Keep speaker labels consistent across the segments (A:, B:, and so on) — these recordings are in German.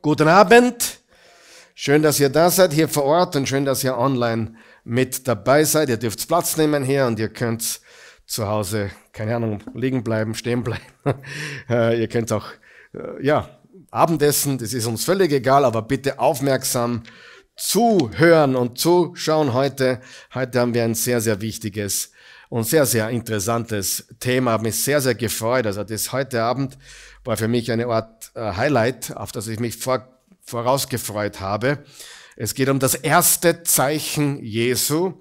A: Guten Abend. Schön, dass ihr da seid hier vor Ort und schön, dass ihr online mit dabei seid. Ihr dürft Platz nehmen hier und ihr könnt zu Hause, keine Ahnung, liegen bleiben, stehen bleiben. Äh, ihr könnt auch, äh, ja, Abendessen, das ist uns völlig egal, aber bitte aufmerksam zuhören und zuschauen heute. Heute haben wir ein sehr, sehr wichtiges und sehr, sehr interessantes Thema. Hat mich sehr, sehr gefreut. Also das heute Abend war für mich eine Art äh, Highlight, auf das ich mich vor, vorausgefreut habe. Es geht um das erste Zeichen Jesu,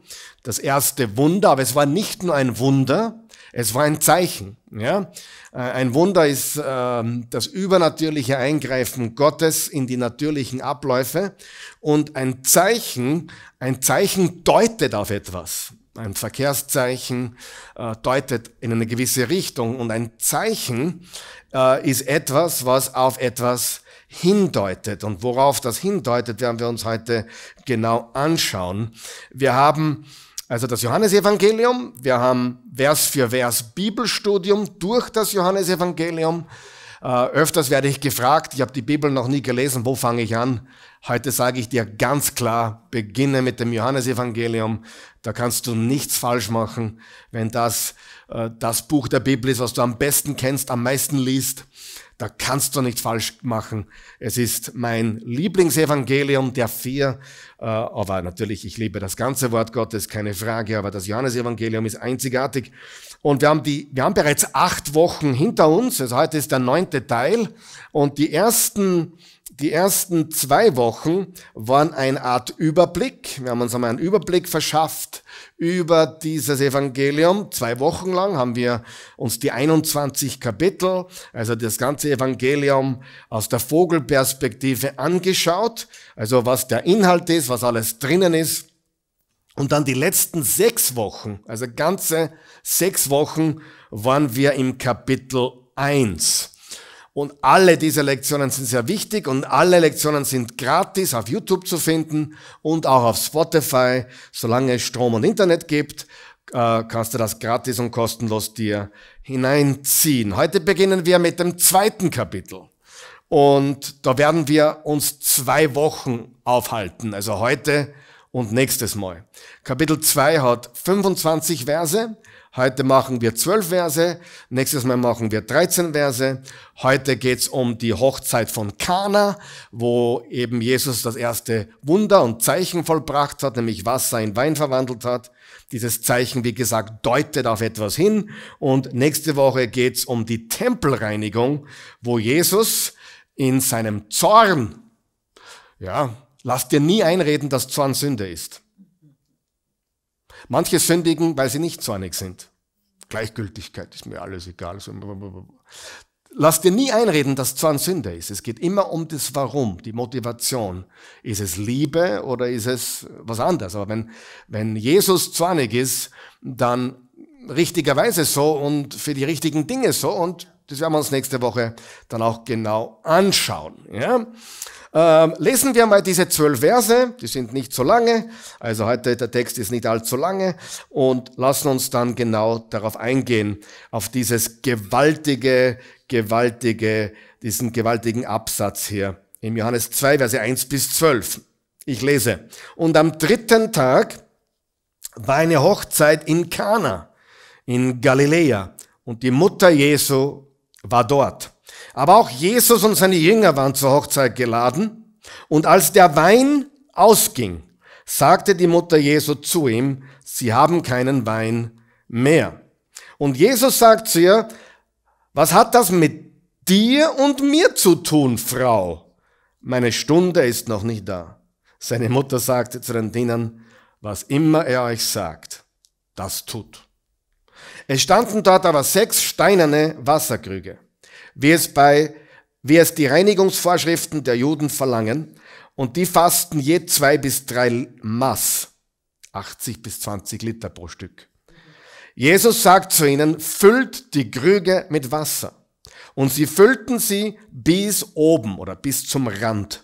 A: das erste Wunder, aber es war nicht nur ein Wunder, es war ein Zeichen. Ja? Äh, ein Wunder ist ähm, das übernatürliche Eingreifen Gottes in die natürlichen Abläufe und ein Zeichen, ein Zeichen deutet auf etwas ein Verkehrszeichen äh, deutet in eine gewisse Richtung und ein Zeichen äh, ist etwas, was auf etwas hindeutet. Und worauf das hindeutet, werden wir uns heute genau anschauen. Wir haben also das Johannesevangelium, wir haben Vers für Vers Bibelstudium durch das Johannesevangelium. Äh, öfters werde ich gefragt, ich habe die Bibel noch nie gelesen, wo fange ich an? Heute sage ich dir ganz klar, beginne mit dem Johannesevangelium. Da kannst du nichts falsch machen, wenn das äh, das Buch der Bibel ist, was du am besten kennst, am meisten liest. Da kannst du nichts falsch machen. Es ist mein Lieblingsevangelium der vier, äh, aber natürlich, ich liebe das ganze Wort Gottes, keine Frage, aber das Johannesevangelium ist einzigartig. Und wir haben, die, wir haben bereits acht Wochen hinter uns, also heute ist der neunte Teil und die ersten die ersten zwei Wochen waren eine Art Überblick. Wir haben uns einmal einen Überblick verschafft über dieses Evangelium. Zwei Wochen lang haben wir uns die 21 Kapitel, also das ganze Evangelium aus der Vogelperspektive angeschaut. Also was der Inhalt ist, was alles drinnen ist. Und dann die letzten sechs Wochen, also ganze sechs Wochen, waren wir im Kapitel 1. Und alle diese Lektionen sind sehr wichtig und alle Lektionen sind gratis auf YouTube zu finden und auch auf Spotify. Solange es Strom und Internet gibt, äh, kannst du das gratis und kostenlos dir hineinziehen. Heute beginnen wir mit dem zweiten Kapitel. Und da werden wir uns zwei Wochen aufhalten, also heute und nächstes Mal. Kapitel 2 hat 25 Verse, Heute machen wir zwölf Verse, nächstes Mal machen wir 13 Verse. Heute geht's um die Hochzeit von Kana, wo eben Jesus das erste Wunder und Zeichen vollbracht hat, nämlich Wasser in Wein verwandelt hat. Dieses Zeichen, wie gesagt, deutet auf etwas hin. Und nächste Woche geht's um die Tempelreinigung, wo Jesus in seinem Zorn, ja, lass dir nie einreden, dass Zorn Sünde ist Manche sündigen, weil sie nicht zornig sind. Gleichgültigkeit ist mir alles egal. Lass dir nie einreden, dass Zorn Sünde ist. Es geht immer um das Warum, die Motivation. Ist es Liebe oder ist es was anderes? Aber wenn, wenn Jesus zornig ist, dann richtigerweise so und für die richtigen Dinge so und das werden wir uns nächste Woche dann auch genau anschauen. Ja? Ähm, lesen wir mal diese zwölf Verse, die sind nicht so lange, also heute der Text ist nicht allzu lange und lassen uns dann genau darauf eingehen, auf dieses gewaltige, gewaltige, diesen gewaltigen Absatz hier im Johannes 2, Verse 1 bis 12. Ich lese. Und am dritten Tag war eine Hochzeit in Kana, in Galiläa, und die Mutter Jesu war dort. Aber auch Jesus und seine Jünger waren zur Hochzeit geladen. Und als der Wein ausging, sagte die Mutter Jesu zu ihm, sie haben keinen Wein mehr. Und Jesus sagt zu ihr, was hat das mit dir und mir zu tun, Frau? Meine Stunde ist noch nicht da. Seine Mutter sagte zu den Dienern, was immer er euch sagt, das tut. Es standen dort aber sechs steinerne Wasserkrüge, wie es bei, wie es die Reinigungsvorschriften der Juden verlangen, und die fassten je zwei bis drei Maß, 80 bis 20 Liter pro Stück. Jesus sagt zu ihnen, füllt die Krüge mit Wasser. Und sie füllten sie bis oben oder bis zum Rand.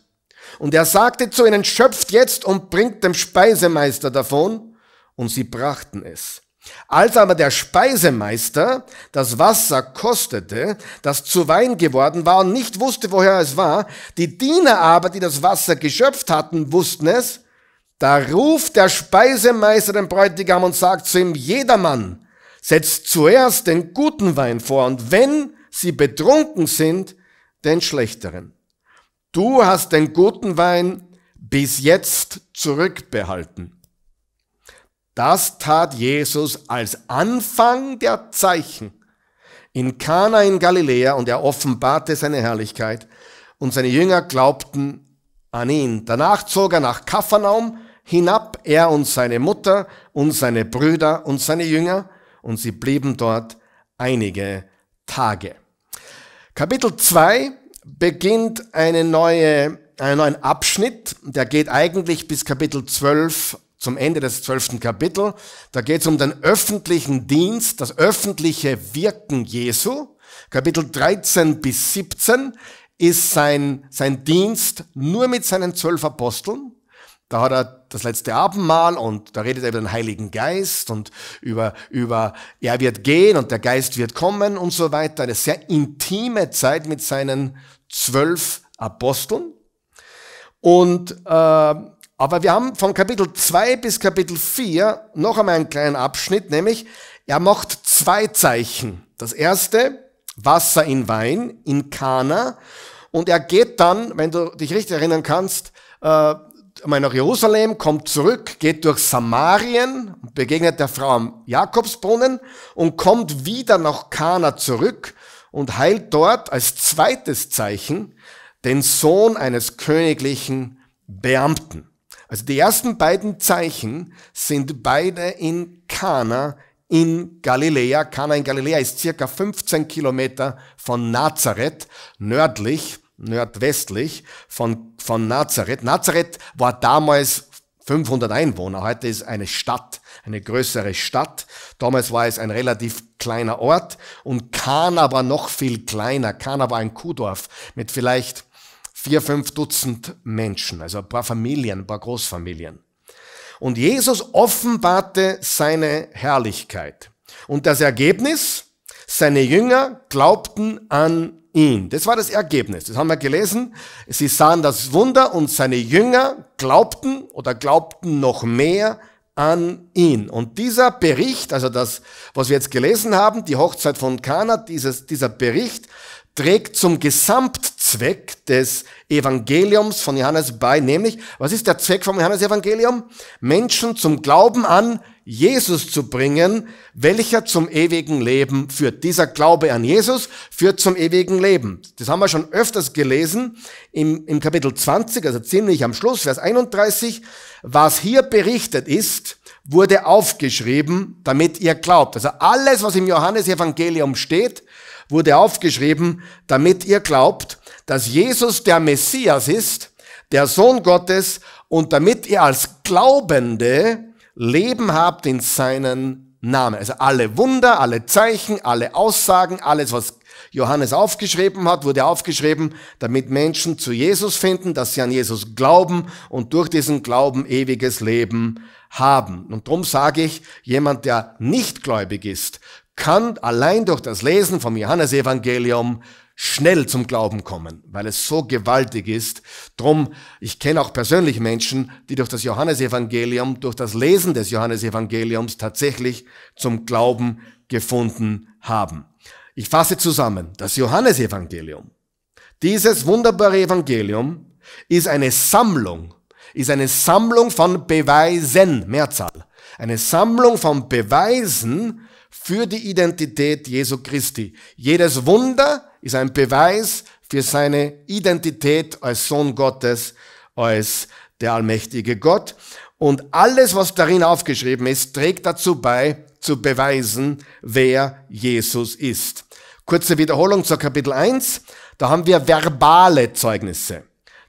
A: Und er sagte zu ihnen, schöpft jetzt und bringt dem Speisemeister davon. Und sie brachten es. Als aber der Speisemeister das Wasser kostete, das zu Wein geworden war und nicht wusste, woher es war, die Diener aber, die das Wasser geschöpft hatten, wussten es, da ruft der Speisemeister den Bräutigam und sagt zu ihm, jedermann setzt zuerst den guten Wein vor und wenn sie betrunken sind, den schlechteren. Du hast den guten Wein bis jetzt zurückbehalten. Das tat Jesus als Anfang der Zeichen in Kana in Galiläa und er offenbarte seine Herrlichkeit und seine Jünger glaubten an ihn. Danach zog er nach Kapernaum hinab, er und seine Mutter und seine Brüder und seine Jünger und sie blieben dort einige Tage. Kapitel 2 beginnt eine neue, einen neuen Abschnitt, der geht eigentlich bis Kapitel 12 zum Ende des zwölften Kapitel. Da geht es um den öffentlichen Dienst, das öffentliche Wirken Jesu. Kapitel 13 bis 17 ist sein, sein Dienst nur mit seinen zwölf Aposteln. Da hat er das letzte Abendmahl und da redet er über den Heiligen Geist und über, über, er wird gehen und der Geist wird kommen und so weiter. Eine sehr intime Zeit mit seinen zwölf Aposteln. Und äh, aber wir haben von Kapitel 2 bis Kapitel 4 noch einmal einen kleinen Abschnitt, nämlich er macht zwei Zeichen. Das erste, Wasser in Wein, in Kana. Und er geht dann, wenn du dich richtig erinnern kannst, äh, mal nach Jerusalem, kommt zurück, geht durch Samarien, begegnet der Frau am Jakobsbrunnen und kommt wieder nach Kana zurück und heilt dort als zweites Zeichen den Sohn eines königlichen Beamten. Also die ersten beiden Zeichen sind beide in Kana in Galiläa. Kana in Galiläa ist circa 15 Kilometer von Nazareth nördlich, nordwestlich von, von Nazareth. Nazareth war damals 500 Einwohner. Heute ist eine Stadt, eine größere Stadt. Damals war es ein relativ kleiner Ort und Kana war noch viel kleiner. Kana war ein Kuhdorf mit vielleicht vier, fünf Dutzend Menschen, also ein paar Familien, ein paar Großfamilien. Und Jesus offenbarte seine Herrlichkeit. Und das Ergebnis, seine Jünger glaubten an ihn. Das war das Ergebnis. Das haben wir gelesen. Sie sahen das Wunder und seine Jünger glaubten oder glaubten noch mehr an ihn. Und dieser Bericht, also das, was wir jetzt gelesen haben, die Hochzeit von Kana, dieses, dieser Bericht trägt zum Gesamt Zweck des Evangeliums von Johannes bei, nämlich, was ist der Zweck vom Johannes Evangelium? Menschen zum Glauben an Jesus zu bringen, welcher zum ewigen Leben führt. Dieser Glaube an Jesus führt zum ewigen Leben. Das haben wir schon öfters gelesen im, im Kapitel 20, also ziemlich am Schluss, Vers 31. Was hier berichtet ist, wurde aufgeschrieben, damit ihr glaubt. Also alles, was im Johannes Evangelium steht, wurde aufgeschrieben, damit ihr glaubt dass Jesus der Messias ist, der Sohn Gottes, und damit ihr als Glaubende Leben habt in seinen Namen. Also alle Wunder, alle Zeichen, alle Aussagen, alles, was Johannes aufgeschrieben hat, wurde aufgeschrieben, damit Menschen zu Jesus finden, dass sie an Jesus glauben und durch diesen Glauben ewiges Leben haben. Und darum sage ich, jemand, der nicht gläubig ist, kann allein durch das Lesen vom Johannesevangelium schnell zum Glauben kommen, weil es so gewaltig ist. Drum, ich kenne auch persönlich Menschen, die durch das Johannesevangelium, durch das Lesen des Johannesevangeliums tatsächlich zum Glauben gefunden haben. Ich fasse zusammen, das Johannesevangelium. Dieses wunderbare Evangelium ist eine Sammlung, ist eine Sammlung von Beweisen, Mehrzahl. Eine Sammlung von Beweisen für die Identität Jesu Christi. Jedes Wunder, ist ein Beweis für seine Identität als Sohn Gottes, als der allmächtige Gott. Und alles, was darin aufgeschrieben ist, trägt dazu bei, zu beweisen, wer Jesus ist. Kurze Wiederholung zur Kapitel 1. Da haben wir verbale Zeugnisse.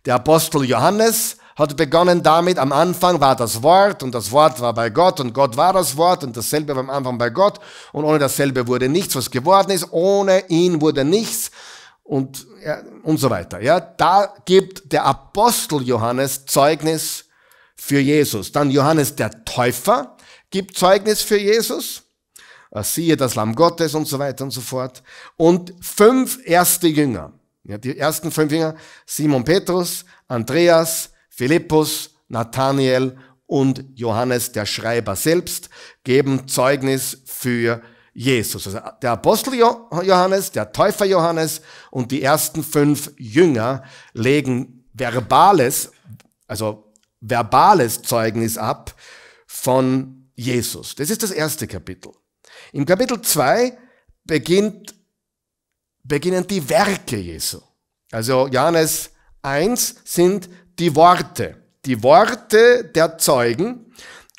A: Der Apostel Johannes hat begonnen damit, am Anfang war das Wort und das Wort war bei Gott und Gott war das Wort und dasselbe war am Anfang bei Gott und ohne dasselbe wurde nichts, was geworden ist, ohne ihn wurde nichts und, ja, und so weiter. Ja, da gibt der Apostel Johannes Zeugnis für Jesus. Dann Johannes der Täufer gibt Zeugnis für Jesus. Äh, siehe das Lamm Gottes und so weiter und so fort. Und fünf erste Jünger. Ja, die ersten fünf Jünger, Simon Petrus, Andreas, Philippus, Nathaniel und Johannes der Schreiber selbst geben Zeugnis für Jesus. Also der Apostel Johannes, der Täufer Johannes und die ersten fünf Jünger legen verbales, also verbales Zeugnis ab von Jesus. Das ist das erste Kapitel. Im Kapitel 2 beginnt, beginnen die Werke Jesu. Also Johannes 1 sind die Worte. Die Worte der Zeugen.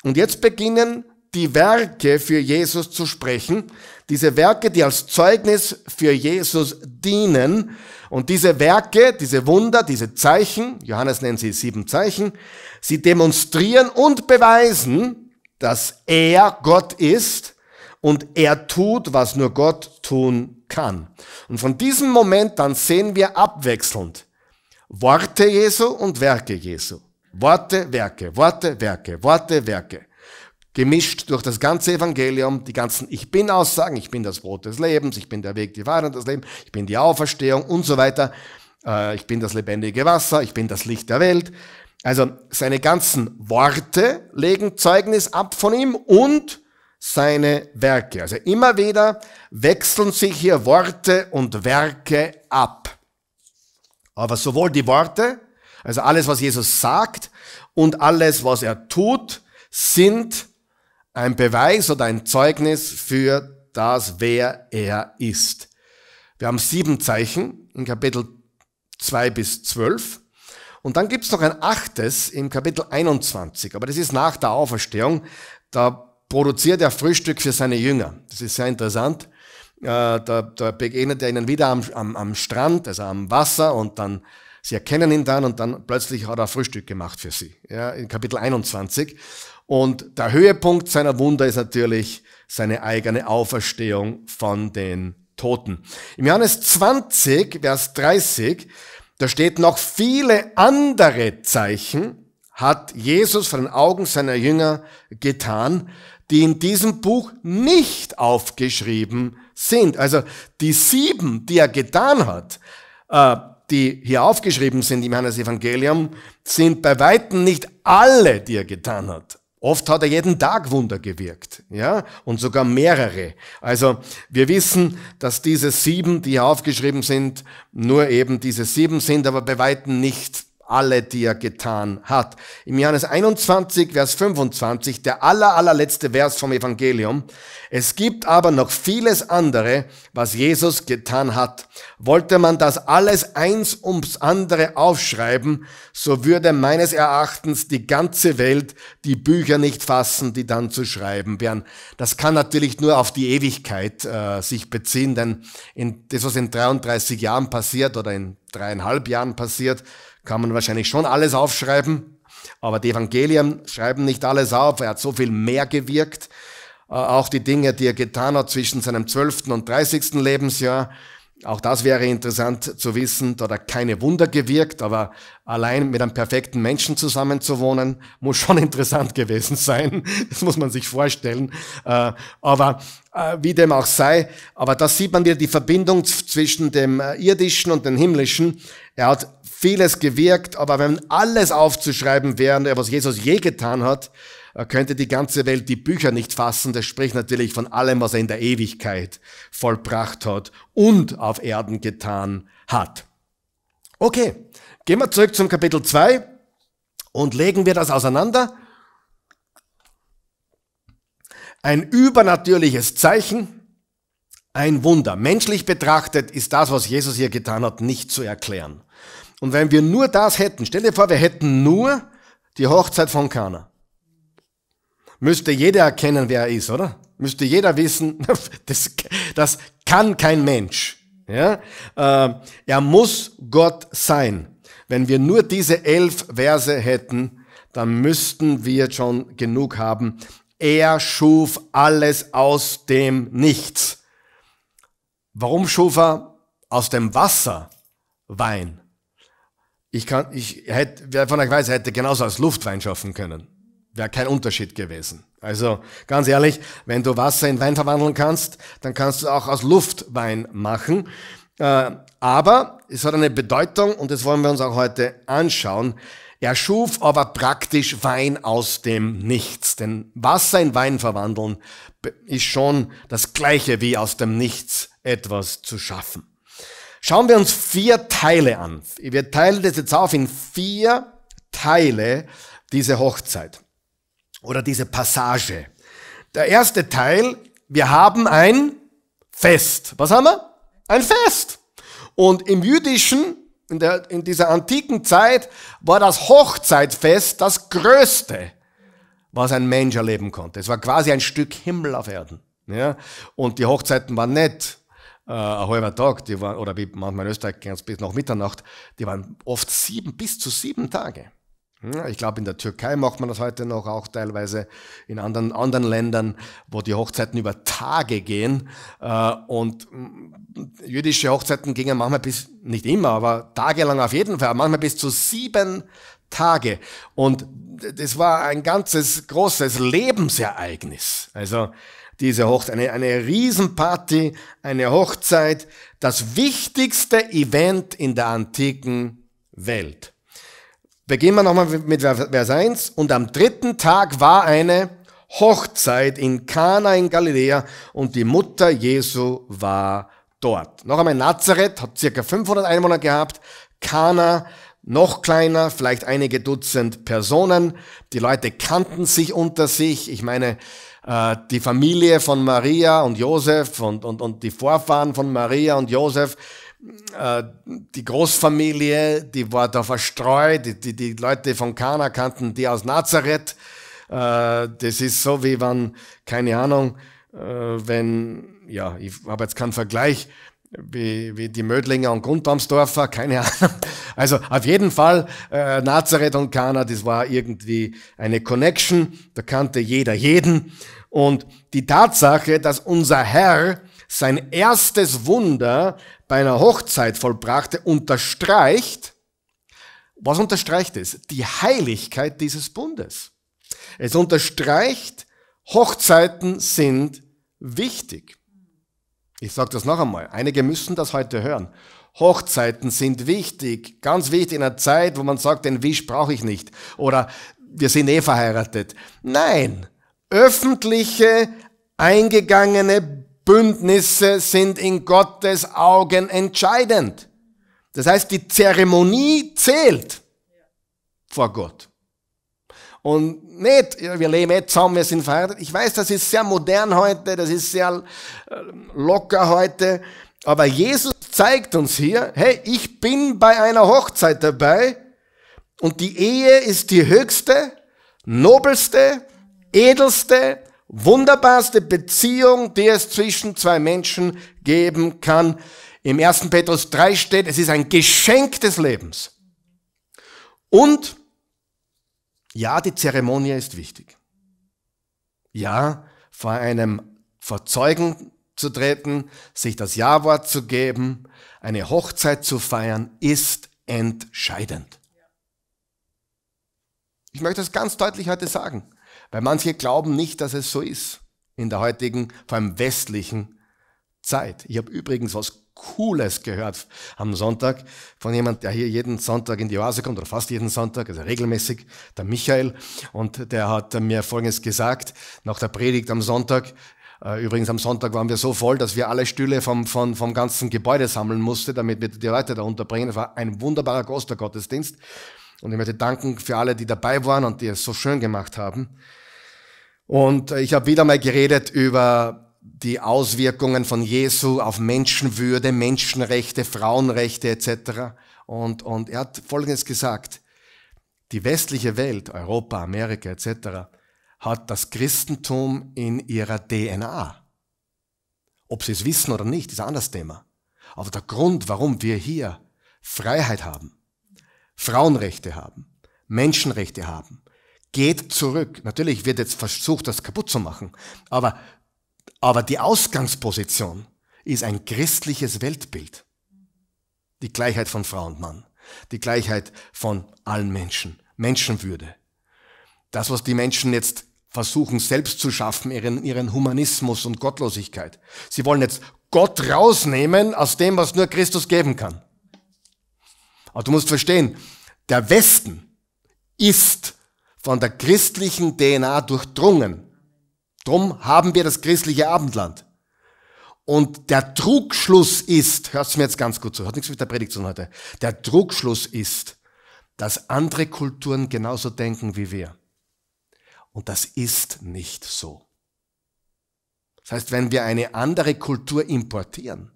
A: Und jetzt beginnen die Werke für Jesus zu sprechen. Diese Werke, die als Zeugnis für Jesus dienen. Und diese Werke, diese Wunder, diese Zeichen, Johannes nennt sie sieben Zeichen, sie demonstrieren und beweisen, dass er Gott ist und er tut, was nur Gott tun kann. Und von diesem Moment dann sehen wir abwechselnd Worte Jesu und Werke Jesu. Worte, Werke, Worte, Werke, Worte, Werke. Gemischt durch das ganze Evangelium, die ganzen Ich Bin-Aussagen, ich bin das Brot des Lebens, ich bin der Weg, die Wahrheit und das Leben, ich bin die Auferstehung und so weiter, äh, ich bin das lebendige Wasser, ich bin das Licht der Welt. Also seine ganzen Worte legen Zeugnis ab von ihm und seine Werke. Also immer wieder wechseln sich hier Worte und Werke ab. Aber sowohl die Worte, also alles, was Jesus sagt und alles, was er tut, sind ein Beweis oder ein Zeugnis für das, wer er ist. Wir haben sieben Zeichen in Kapitel 2 bis 12. Und dann gibt es noch ein achtes im Kapitel 21, aber das ist nach der Auferstehung. Da produziert er Frühstück für seine Jünger. Das ist sehr interessant äh, da, da begegnet er ihnen wieder am, am, am Strand, also am Wasser und dann Sie erkennen ihn dann und dann plötzlich hat er Frühstück gemacht für sie, ja, in Kapitel 21. Und der Höhepunkt seiner Wunder ist natürlich seine eigene Auferstehung von den Toten. Im Johannes 20, Vers 30, da steht noch viele andere Zeichen hat Jesus von den Augen seiner Jünger getan, die in diesem Buch nicht aufgeschrieben sind. Also die sieben, die er getan hat, äh, die hier aufgeschrieben sind im Johannes-Evangelium, sind bei weitem nicht alle, die er getan hat. Oft hat er jeden Tag Wunder gewirkt, ja, und sogar mehrere. Also wir wissen, dass diese sieben, die hier aufgeschrieben sind, nur eben diese sieben sind, aber bei weitem nicht alle, die er getan hat. Im Johannes 21, Vers 25, der aller, allerletzte Vers vom Evangelium. Es gibt aber noch vieles andere, was Jesus getan hat. Wollte man das alles eins ums andere aufschreiben, so würde meines Erachtens die ganze Welt die Bücher nicht fassen, die dann zu schreiben wären. Das kann natürlich nur auf die Ewigkeit äh, sich beziehen, denn in, das, was in 33 Jahren passiert oder in dreieinhalb Jahren passiert, kann man wahrscheinlich schon alles aufschreiben, aber die Evangelien schreiben nicht alles auf. Er hat so viel mehr gewirkt. Äh, auch die Dinge, die er getan hat zwischen seinem 12. und 30. Lebensjahr, auch das wäre interessant zu wissen, da hat er keine Wunder gewirkt, aber allein mit einem perfekten Menschen zusammenzuwohnen, muss schon interessant gewesen sein. Das muss man sich vorstellen. Äh, aber äh, wie dem auch sei, aber da sieht man wieder die Verbindung zwischen dem äh, irdischen und dem himmlischen. Er hat vieles gewirkt, aber wenn alles aufzuschreiben wäre, was Jesus je getan hat, könnte die ganze Welt die Bücher nicht fassen. Das spricht natürlich von allem, was er in der Ewigkeit vollbracht hat und auf Erden getan hat. Okay, gehen wir zurück zum Kapitel 2 und legen wir das auseinander. Ein übernatürliches Zeichen, ein Wunder. Menschlich betrachtet ist das, was Jesus hier getan hat, nicht zu erklären. Und wenn wir nur das hätten, stell dir vor, wir hätten nur die Hochzeit von Kana. Müsste jeder erkennen, wer er ist, oder? Müsste jeder wissen, das, das kann kein Mensch. Ja? Ähm, er muss Gott sein. Wenn wir nur diese elf Verse hätten, dann müssten wir schon genug haben. Er schuf alles aus dem Nichts. Warum schuf er aus dem Wasser Wein? Ich kann, ich hätte, wer von euch weiß, hätte genauso aus Luftwein schaffen können wäre kein Unterschied gewesen. Also ganz ehrlich, wenn du Wasser in Wein verwandeln kannst, dann kannst du auch aus Luft Wein machen. Äh, aber es hat eine Bedeutung und das wollen wir uns auch heute anschauen. Er schuf aber praktisch Wein aus dem Nichts. Denn Wasser in Wein verwandeln ist schon das gleiche wie aus dem Nichts etwas zu schaffen. Schauen wir uns vier Teile an. Wir teilen das jetzt auf in vier Teile, diese Hochzeit oder diese Passage. Der erste Teil, wir haben ein Fest. Was haben wir? Ein Fest. Und im jüdischen, in, der, in dieser antiken Zeit, war das Hochzeitfest das größte, was ein Mensch erleben konnte. Es war quasi ein Stück Himmel auf Erden. Ja? Und die Hochzeiten waren nett äh, ein halber Tag, die waren, oder wie manchmal in Österreich ganz bis nach Mitternacht, die waren oft sieben, bis zu sieben Tage. Ich glaube, in der Türkei macht man das heute noch, auch teilweise in anderen, anderen Ländern, wo die Hochzeiten über Tage gehen. Äh, und mm, jüdische Hochzeiten gingen manchmal bis, nicht immer, aber tagelang auf jeden Fall, manchmal bis zu sieben Tage. Und das war ein ganzes großes Lebensereignis. Also diese Hochzeit, eine, eine Riesenparty, eine Hochzeit, das wichtigste Event in der antiken Welt. Beginnen wir nochmal mit Vers 1. Und am dritten Tag war eine Hochzeit in Kana in Galiläa und die Mutter Jesu war dort. Noch einmal Nazareth hat circa 500 Einwohner gehabt, Kana noch kleiner, vielleicht einige Dutzend Personen. Die Leute kannten sich unter sich. Ich meine, äh, die Familie von Maria und Josef und, und, und die Vorfahren von Maria und Josef, äh, die Großfamilie, die war da verstreut, die, die, Leute von Kana kannten die aus Nazareth. Äh, das ist so, wie wenn, keine Ahnung, äh, wenn, ja, ich habe jetzt keinen Vergleich, wie, wie die Mödlinger und Gundamsdorfer, keine Ahnung. Also auf jeden Fall, Nazareth und Kana, das war irgendwie eine Connection, da kannte jeder jeden. Und die Tatsache, dass unser Herr sein erstes Wunder bei einer Hochzeit vollbrachte, unterstreicht, was unterstreicht es? Die Heiligkeit dieses Bundes. Es unterstreicht, Hochzeiten sind wichtig. Ich sage das noch einmal. Einige müssen das heute hören. Hochzeiten sind wichtig, ganz wichtig in einer Zeit, wo man sagt, den Wisch brauche ich nicht oder wir sind eh verheiratet. Nein, öffentliche, eingegangene Bündnisse sind in Gottes Augen entscheidend. Das heißt, die Zeremonie zählt vor Gott. Und nicht, wir leben jetzt zusammen, wir sind verheiratet. Ich weiß, das ist sehr modern heute, das ist sehr äh, locker heute. Aber Jesus zeigt uns hier, hey, ich bin bei einer Hochzeit dabei und die Ehe ist die höchste, nobelste, edelste, wunderbarste Beziehung, die es zwischen zwei Menschen geben kann. Im 1. Petrus 3 steht, es ist ein Geschenk des Lebens. Und ja, die Zeremonie ist wichtig. Ja, vor einem Verzeugen zu treten, sich das Ja-Wort zu geben, eine Hochzeit zu feiern, ist entscheidend. Ich möchte das ganz deutlich heute sagen. Weil manche glauben nicht, dass es so ist in der heutigen, vor allem westlichen Zeit. Ich habe übrigens was Cooles gehört am Sonntag von jemand, der hier jeden Sonntag in die Oase kommt oder fast jeden Sonntag, also regelmäßig, der Michael. Und der hat mir Folgendes gesagt, nach der Predigt am Sonntag, äh, Übrigens am Sonntag waren wir so voll, dass wir alle Stühle vom, vom, vom ganzen Gebäude sammeln mussten, damit wir die Leute da unterbringen. Das war ein wunderbarer Klostergottesdienst. Und ich möchte danken für alle, die dabei waren und die es so schön gemacht haben. Und äh, ich habe wieder mal geredet über die Auswirkungen von Jesu auf Menschenwürde, Menschenrechte, Frauenrechte etc. Und, und er hat Folgendes gesagt. Die westliche Welt, Europa, Amerika etc., hat das Christentum in ihrer DNA. Ob sie es wissen oder nicht, ist ein anderes Thema. Aber der Grund, warum wir hier Freiheit haben, Frauenrechte haben, Menschenrechte haben, Geht zurück. Natürlich wird jetzt versucht, das kaputt zu machen. Aber, aber die Ausgangsposition ist ein christliches Weltbild. Die Gleichheit von Frau und Mann. Die Gleichheit von allen Menschen. Menschenwürde. Das, was die Menschen jetzt versuchen selbst zu schaffen, ihren, ihren Humanismus und Gottlosigkeit. Sie wollen jetzt Gott rausnehmen aus dem, was nur Christus geben kann. Aber du musst verstehen, der Westen ist von der christlichen DNA durchdrungen. Drum haben wir das christliche Abendland. Und der Trugschluss ist, hört's mir jetzt ganz gut zu, hat nichts mit der Predigt zu tun heute, der Trugschluss ist, dass andere Kulturen genauso denken wie wir. Und das ist nicht so. Das heißt, wenn wir eine andere Kultur importieren,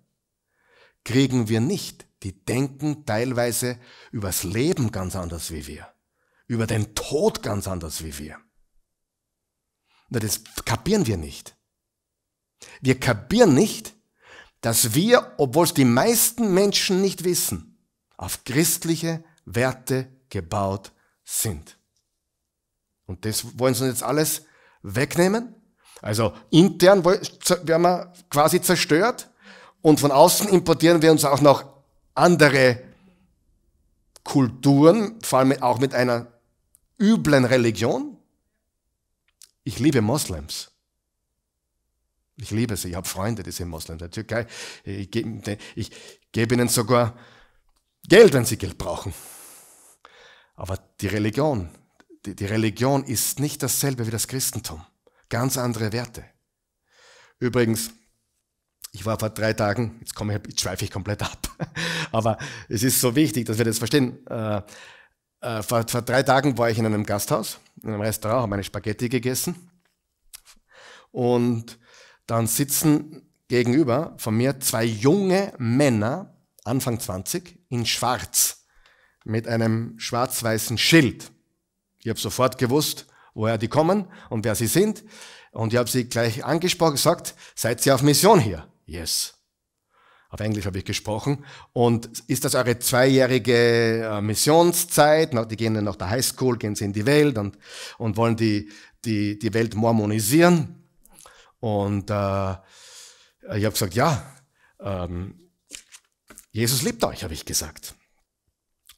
A: kriegen wir nicht. Die denken teilweise übers Leben ganz anders wie wir über den Tod ganz anders wie wir. Das kapieren wir nicht. Wir kapieren nicht, dass wir, obwohl es die meisten Menschen nicht wissen, auf christliche Werte gebaut sind. Und das wollen sie uns jetzt alles wegnehmen. Also intern werden wir quasi zerstört und von außen importieren wir uns auch noch andere Kulturen, vor allem auch mit einer üblen Religion. Ich liebe Moslems. Ich liebe sie. Ich habe Freunde, die sind Moslems in der Türkei. Ich gebe, ich gebe ihnen sogar Geld, wenn sie Geld brauchen. Aber die Religion, die, Religion ist nicht dasselbe wie das Christentum. Ganz andere Werte. Übrigens, ich war vor drei Tagen, jetzt, komme ich, jetzt schweife ich komplett ab, aber es ist so wichtig, dass wir das verstehen. Äh, äh, vor, vor drei Tagen war ich in einem Gasthaus, in einem Restaurant, habe meine Spaghetti gegessen. Und dann sitzen gegenüber von mir zwei junge Männer, Anfang 20, in Schwarz, mit einem schwarz-weißen Schild. Ich habe sofort gewusst, woher die kommen und wer sie sind. Und ich habe sie gleich angesprochen, gesagt, seid ihr auf Mission hier? Yes auf Englisch habe ich gesprochen. Und ist das eure zweijährige äh, Missionszeit? Die gehen dann nach der Highschool, gehen sie in die Welt und, und wollen die, die, die Welt mormonisieren. Und äh, ich habe gesagt, ja, ähm, Jesus liebt euch, habe ich gesagt.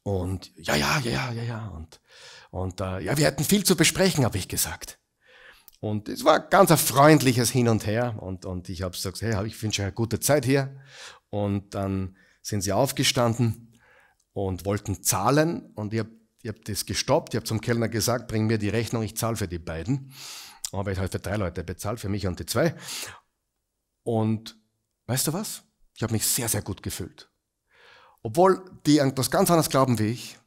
A: Und ja, ja, ja, ja, ja, Und, und äh, ja, wir hatten viel zu besprechen, habe ich gesagt. Und es war ganz ein freundliches Hin und Her. Und, und ich habe gesagt, hey, ich wünsche euch eine gute Zeit hier. Und dann sind sie aufgestanden und wollten zahlen. Und ich habe hab das gestoppt. Ich habe zum Kellner gesagt, bring mir die Rechnung, ich zahle für die beiden. Aber ich habe für drei Leute bezahlt, für mich und die zwei. Und weißt du was? Ich habe mich sehr, sehr gut gefühlt. Obwohl die etwas ganz anderes glauben wie ich,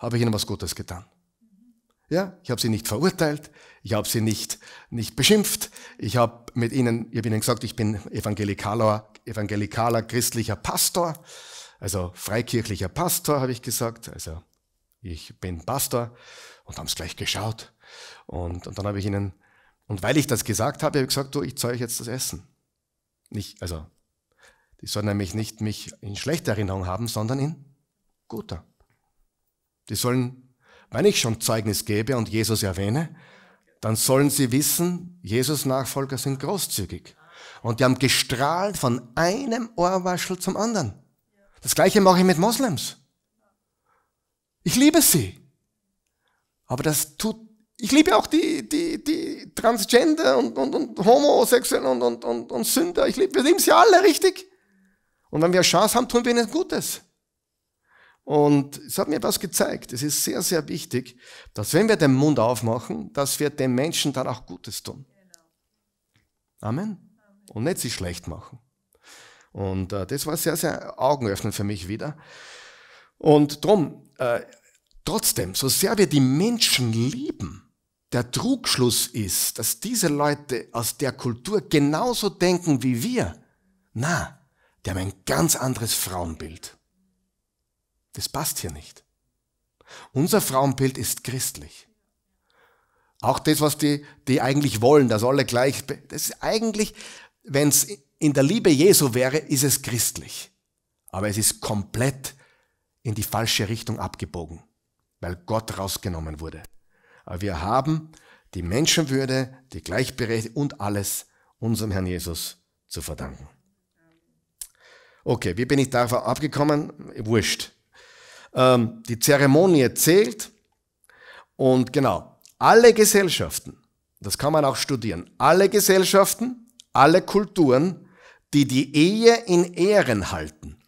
A: habe ich ihnen was Gutes getan. Ja, ich habe sie nicht verurteilt, ich habe sie nicht, nicht beschimpft, ich habe mit ihnen, ich habe ihnen gesagt, ich bin evangelikaler, evangelikaler christlicher Pastor, also freikirchlicher Pastor, habe ich gesagt, also ich bin Pastor und haben es gleich geschaut und, und dann habe ich ihnen, und weil ich das gesagt habe, habe ich gesagt, du, ich zeige euch jetzt das Essen. Nicht, also, die sollen nämlich nicht mich in schlechter Erinnerung haben, sondern in guter. Die sollen wenn ich schon Zeugnis gebe und Jesus erwähne, dann sollen sie wissen, Jesus Nachfolger sind großzügig. Und die haben gestrahlt von einem Ohrwaschel zum anderen. Das gleiche mache ich mit Moslems. Ich liebe sie. Aber das tut, ich liebe auch die, die, die Transgender und, und, und Homosexuelle und, und, und, und Sünder. Ich liebe, wir lieben sie alle, richtig? Und wenn wir eine Chance haben, tun wir ihnen Gutes. Und es hat mir was gezeigt. Es ist sehr, sehr wichtig, dass wenn wir den Mund aufmachen, dass wir den Menschen dann auch Gutes tun. Genau. Amen. Und nicht sie schlecht machen. Und äh, das war sehr, sehr augenöffnend für mich wieder. Und drum, äh, trotzdem, so sehr wir die Menschen lieben, der Trugschluss ist, dass diese Leute aus der Kultur genauso denken wie wir. Na, die haben ein ganz anderes Frauenbild. Das passt hier nicht. Unser Frauenbild ist christlich. Auch das, was die, die eigentlich wollen, dass alle gleich, das ist eigentlich, wenn es in der Liebe Jesu wäre, ist es christlich. Aber es ist komplett in die falsche Richtung abgebogen, weil Gott rausgenommen wurde. Aber wir haben die Menschenwürde, die Gleichberechtigung und alles unserem Herrn Jesus zu verdanken. Okay, wie bin ich darauf abgekommen? Wurscht. Ähm, die Zeremonie zählt. Und genau, alle Gesellschaften, das kann man auch studieren, alle Gesellschaften, alle Kulturen, die die Ehe in Ehren halten,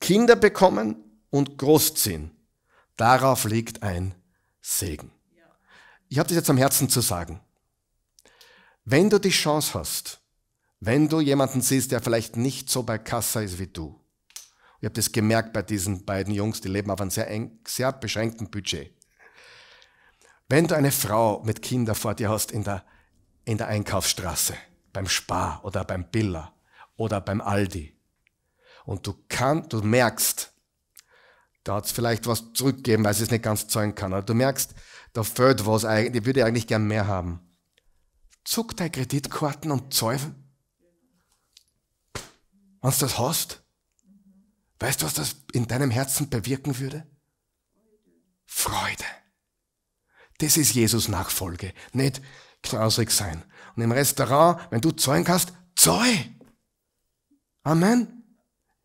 A: Kinder bekommen und großziehen, darauf liegt ein Segen. Ich habe das jetzt am Herzen zu sagen. Wenn du die Chance hast, wenn du jemanden siehst, der vielleicht nicht so bei Kassa ist wie du, ich habe das gemerkt bei diesen beiden Jungs, die leben auf einem sehr, eng, sehr beschränkten Budget. Wenn du eine Frau mit Kindern vor dir hast in der, in der Einkaufsstraße, beim Spar oder beim Billa oder beim Aldi, und du, kann, du merkst, da hat es vielleicht was zurückgeben, weil sie es nicht ganz zahlen kann, oder du merkst, da fehlt was, die würde eigentlich gern mehr haben. Zuck deine Kreditkarten und zahl. Wenn du das hast, Weißt du, was das in deinem Herzen bewirken würde? Freude. Das ist Jesus Nachfolge. Nicht knausrig sein. Und im Restaurant, wenn du Zeugen hast, Zeu. Amen.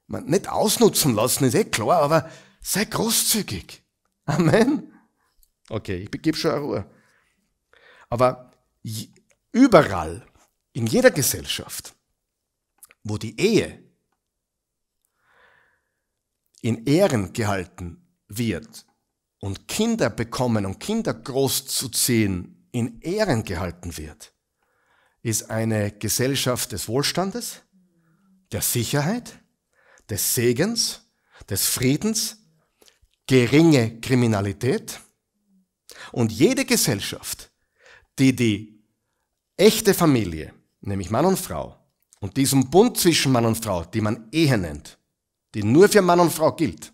A: Man, nicht ausnutzen lassen, ist eh klar, aber sei großzügig. Amen. Okay, ich gebe schon eine Ruhe. Aber überall, in jeder Gesellschaft, wo die Ehe in Ehren gehalten wird und Kinder bekommen und Kinder großzuziehen in Ehren gehalten wird, ist eine Gesellschaft des Wohlstandes, der Sicherheit, des Segens, des Friedens, geringe Kriminalität. Und jede Gesellschaft, die die echte Familie, nämlich Mann und Frau, und diesen Bund zwischen Mann und Frau, die man Ehe nennt, die nur für Mann und Frau gilt,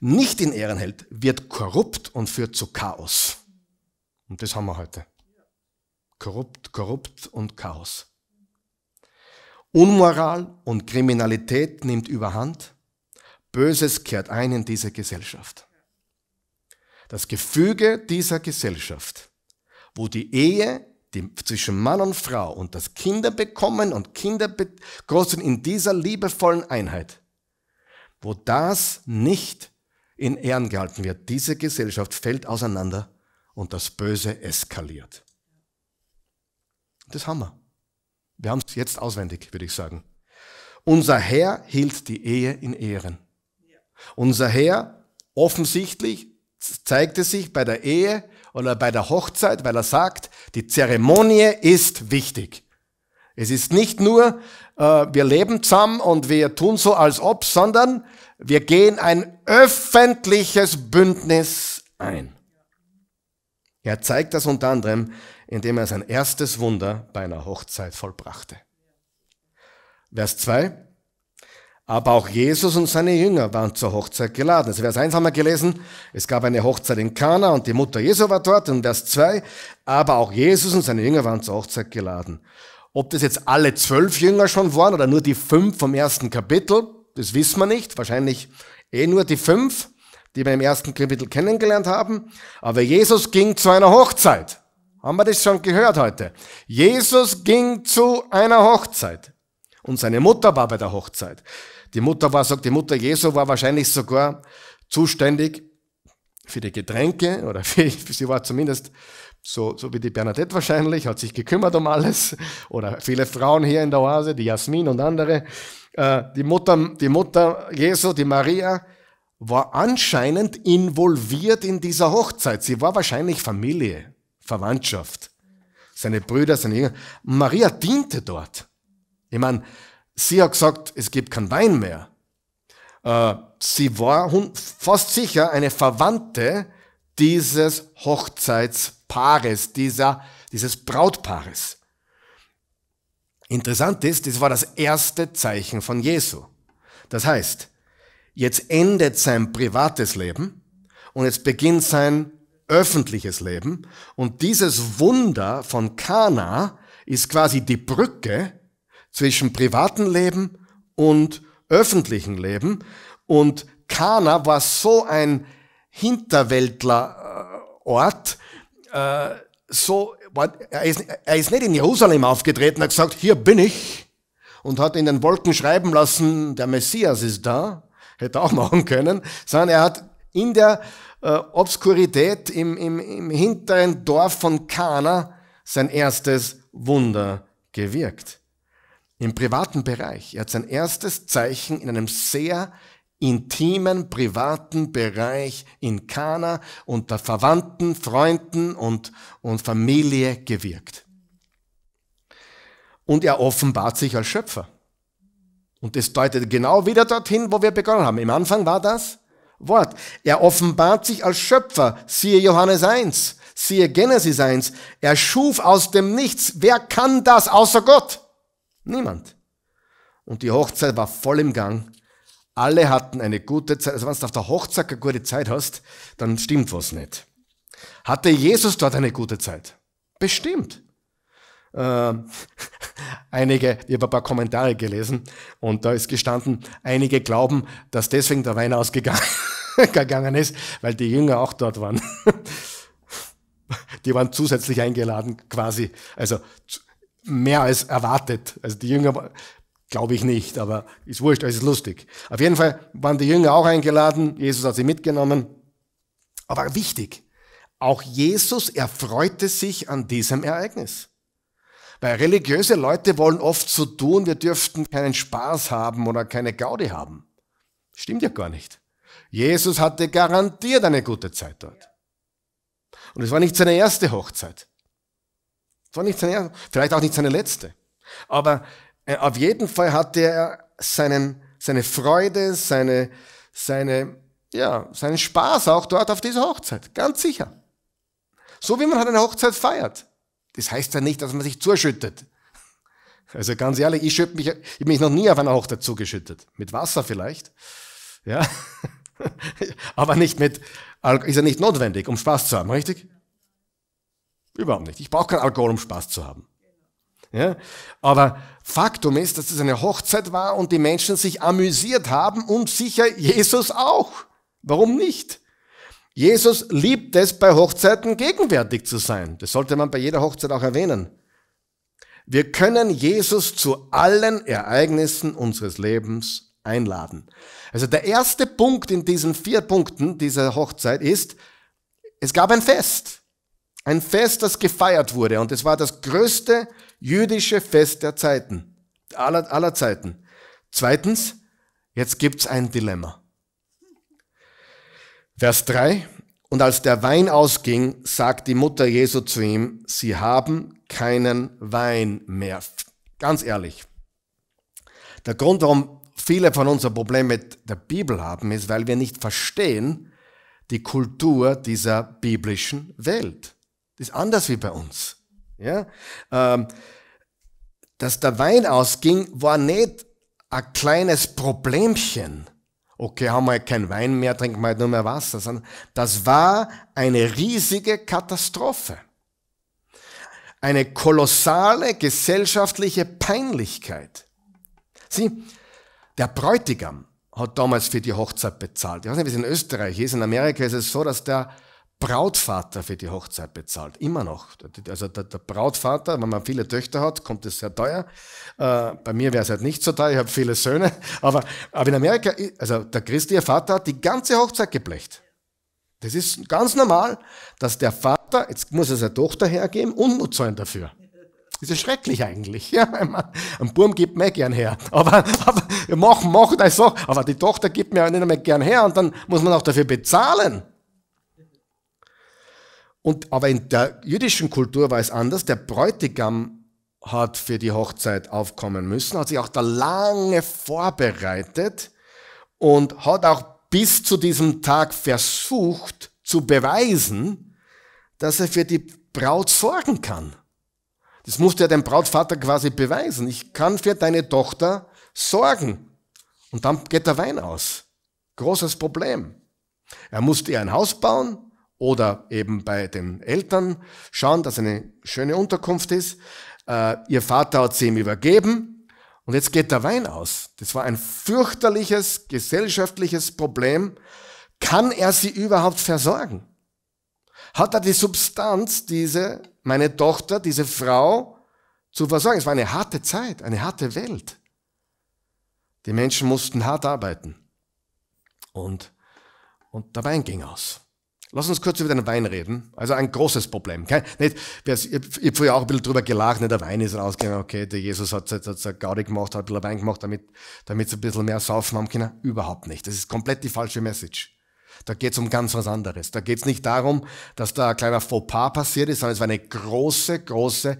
A: nicht in Ehren hält, wird korrupt und führt zu Chaos. Und das haben wir heute. Korrupt, korrupt und Chaos. Unmoral und Kriminalität nimmt überhand. Böses kehrt ein in diese Gesellschaft. Das Gefüge dieser Gesellschaft, wo die Ehe die, zwischen Mann und Frau und das Kinderbekommen und Kindergroßen in dieser liebevollen Einheit, wo das nicht in Ehren gehalten wird, diese Gesellschaft fällt auseinander und das Böse eskaliert. Das haben wir. Wir haben es jetzt auswendig, würde ich sagen. Unser Herr hielt die Ehe in Ehren. Unser Herr offensichtlich zeigte sich bei der Ehe oder bei der Hochzeit, weil er sagt, die Zeremonie ist wichtig. Es ist nicht nur, äh, wir leben zusammen und wir tun so als ob, sondern wir gehen ein öffentliches Bündnis ein. Er zeigt das unter anderem, indem er sein erstes Wunder bei einer Hochzeit vollbrachte. Vers 2. Aber auch Jesus und seine Jünger waren zur Hochzeit geladen. Also Vers 1 haben wir gelesen, es gab eine Hochzeit in Kana und die Mutter Jesu war dort. Und Vers 2, aber auch Jesus und seine Jünger waren zur Hochzeit geladen. Ob das jetzt alle zwölf Jünger schon waren oder nur die fünf vom ersten Kapitel, das wissen wir nicht. Wahrscheinlich eh nur die fünf, die wir im ersten Kapitel kennengelernt haben. Aber Jesus ging zu einer Hochzeit. Haben wir das schon gehört heute? Jesus ging zu einer Hochzeit. Und seine Mutter war bei der Hochzeit. Die Mutter war, sagt die Mutter Jesu, war wahrscheinlich sogar zuständig für die Getränke oder für, sie war zumindest so, so wie die Bernadette wahrscheinlich, hat sich gekümmert um alles oder viele Frauen hier in der Oase, die Jasmin und andere. Äh, die Mutter, die Mutter Jesu, die Maria, war anscheinend involviert in dieser Hochzeit. Sie war wahrscheinlich Familie, Verwandtschaft. Seine Brüder, seine Jünger. Maria diente dort. Ich meine, Sie hat gesagt, es gibt kein Wein mehr. Äh, sie war fast sicher eine Verwandte dieses Hochzeitspaares, dieser, dieses Brautpaares. Interessant ist, das war das erste Zeichen von Jesu. Das heißt, jetzt endet sein privates Leben und jetzt beginnt sein öffentliches Leben. Und dieses Wunder von Kana ist quasi die Brücke, zwischen privatem Leben und öffentlichen Leben. Und Kana war so ein Hinterweltlerort, äh, so, er ist, nicht in Jerusalem aufgetreten, er hat gesagt, hier bin ich und hat in den Wolken schreiben lassen, der Messias ist da, hätte auch machen können, sondern er hat in der äh, Obskurität im, im, im hinteren Dorf von Kana sein erstes Wunder gewirkt im privaten Bereich. Er hat sein erstes Zeichen in einem sehr intimen, privaten Bereich in Kana unter Verwandten, Freunden und, und Familie gewirkt. Und er offenbart sich als Schöpfer. Und das deutet genau wieder dorthin, wo wir begonnen haben. Im Anfang war das Wort. Er offenbart sich als Schöpfer. Siehe Johannes 1, siehe Genesis 1. Er schuf aus dem Nichts. Wer kann das außer Gott? Niemand. Und die Hochzeit war voll im Gang. Alle hatten eine gute Zeit. Also wenn du auf der Hochzeit eine gute Zeit hast, dann stimmt was nicht. Hatte Jesus dort eine gute Zeit? Bestimmt. Äh, einige, ich habe ein paar Kommentare gelesen und da ist gestanden, einige glauben, dass deswegen der Wein ausgegangen ist, weil die Jünger auch dort waren. die waren zusätzlich eingeladen, quasi. Also mehr als erwartet. Also die Jünger, glaube ich nicht, aber ist wurscht, es ist lustig. Auf jeden Fall waren die Jünger auch eingeladen, Jesus hat sie mitgenommen. Aber wichtig, auch Jesus erfreute sich an diesem Ereignis. Weil religiöse Leute wollen oft so tun, wir dürften keinen Spaß haben oder keine Gaudi haben. Stimmt ja gar nicht. Jesus hatte garantiert eine gute Zeit dort. Und es war nicht seine erste Hochzeit. Das war nicht seine erste, vielleicht auch nicht seine letzte. Aber äh, auf jeden Fall hatte er seinen, seine Freude, seine, seine, ja, seinen Spaß auch dort auf dieser Hochzeit. Ganz sicher. So wie man halt eine Hochzeit feiert. Das heißt ja nicht, dass man sich zuschüttet. Also ganz ehrlich, ich schütte mich, ich bin mich noch nie auf einer Hochzeit zugeschüttet. Mit Wasser vielleicht. Ja. Aber nicht mit, Alkohol. ist ja nicht notwendig, um Spaß zu haben, richtig? Überhaupt nicht. Ich brauche keinen Alkohol, um Spaß zu haben. Ja? Aber Faktum ist, dass es eine Hochzeit war und die Menschen sich amüsiert haben und sicher Jesus auch. Warum nicht? Jesus liebt es, bei Hochzeiten gegenwärtig zu sein. Das sollte man bei jeder Hochzeit auch erwähnen. Wir können Jesus zu allen Ereignissen unseres Lebens einladen. Also der erste Punkt in diesen vier Punkten dieser Hochzeit ist, es gab ein Fest. Ein Fest, das gefeiert wurde. Und es war das größte jüdische Fest der Zeiten, aller, aller Zeiten. Zweitens, jetzt gibt's ein Dilemma. Vers 3. Und als der Wein ausging, sagt die Mutter Jesu zu ihm, sie haben keinen Wein mehr. Ganz ehrlich. Der Grund, warum viele von uns ein Problem mit der Bibel haben, ist, weil wir nicht verstehen die Kultur dieser biblischen Welt ist anders wie bei uns. Ja? Ähm, dass der Wein ausging, war nicht ein kleines Problemchen. Okay, haben wir keinen Wein mehr, trinken wir halt nur mehr Wasser. Sondern das war eine riesige Katastrophe. Eine kolossale gesellschaftliche Peinlichkeit. Sieh, der Bräutigam hat damals für die Hochzeit bezahlt. Ich weiß nicht, wie es in Österreich ist. In Amerika ist es so, dass der Brautvater für die Hochzeit bezahlt. Immer noch. Also der, der Brautvater, wenn man viele Töchter hat, kommt es sehr teuer. Äh, bei mir wäre es halt nicht so teuer, ich habe viele Söhne. Aber, aber in Amerika, also der christliche Vater hat die ganze Hochzeit geblecht. Das ist ganz normal, dass der Vater, jetzt muss er seine Tochter hergeben und muss zahlen dafür. Das ist schrecklich eigentlich. Ja, ein Burm gibt mir eh gern her. Aber, aber mach, mach, das so. Aber die Tochter gibt mir nicht mehr gern her und dann muss man auch dafür bezahlen. Und, aber in der jüdischen Kultur war es anders. Der Bräutigam hat für die Hochzeit aufkommen müssen, hat sich auch da lange vorbereitet und hat auch bis zu diesem Tag versucht zu beweisen, dass er für die Braut sorgen kann. Das musste er dem Brautvater quasi beweisen. Ich kann für deine Tochter sorgen. Und dann geht der Wein aus. Großes Problem. Er musste ihr ein Haus bauen, oder eben bei den Eltern schauen, dass eine schöne Unterkunft ist. Äh, ihr Vater hat sie ihm übergeben und jetzt geht der Wein aus. Das war ein fürchterliches gesellschaftliches Problem. Kann er sie überhaupt versorgen? Hat er die Substanz, diese, meine Tochter, diese Frau zu versorgen? Es war eine harte Zeit, eine harte Welt. Die Menschen mussten hart arbeiten. Und, und der Wein ging aus. Lass uns kurz über den Wein reden. Also ein großes Problem. Kein, nicht, ich habe vorher auch ein bisschen drüber gelacht, nicht, der Wein ist rausgegangen, okay, der Jesus hat es Gaudi gemacht, hat ein bisschen Wein gemacht, damit damit sie ein bisschen mehr saufen haben können. Überhaupt nicht. Das ist komplett die falsche Message. Da geht es um ganz was anderes. Da geht es nicht darum, dass da ein kleiner Fauxpas passiert ist, sondern es war eine große, große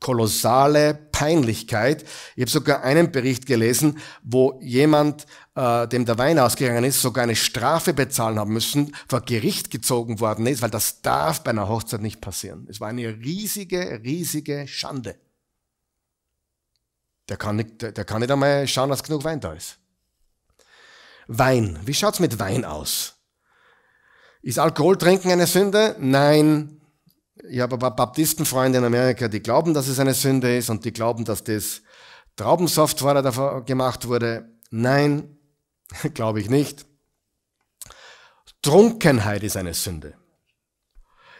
A: kolossale Peinlichkeit. Ich habe sogar einen Bericht gelesen, wo jemand, äh, dem der Wein ausgegangen ist, sogar eine Strafe bezahlen haben müssen, vor Gericht gezogen worden ist, weil das darf bei einer Hochzeit nicht passieren. Es war eine riesige, riesige Schande. Der kann nicht, der, der kann nicht einmal schauen, dass genug Wein da ist. Wein. Wie schaut's mit Wein aus? Ist Alkohol trinken eine Sünde? Nein ich habe ein paar Baptistenfreunde in Amerika, die glauben, dass es eine Sünde ist und die glauben, dass das Traubensoftware war, da gemacht wurde. Nein, glaube ich nicht. Trunkenheit ist eine Sünde.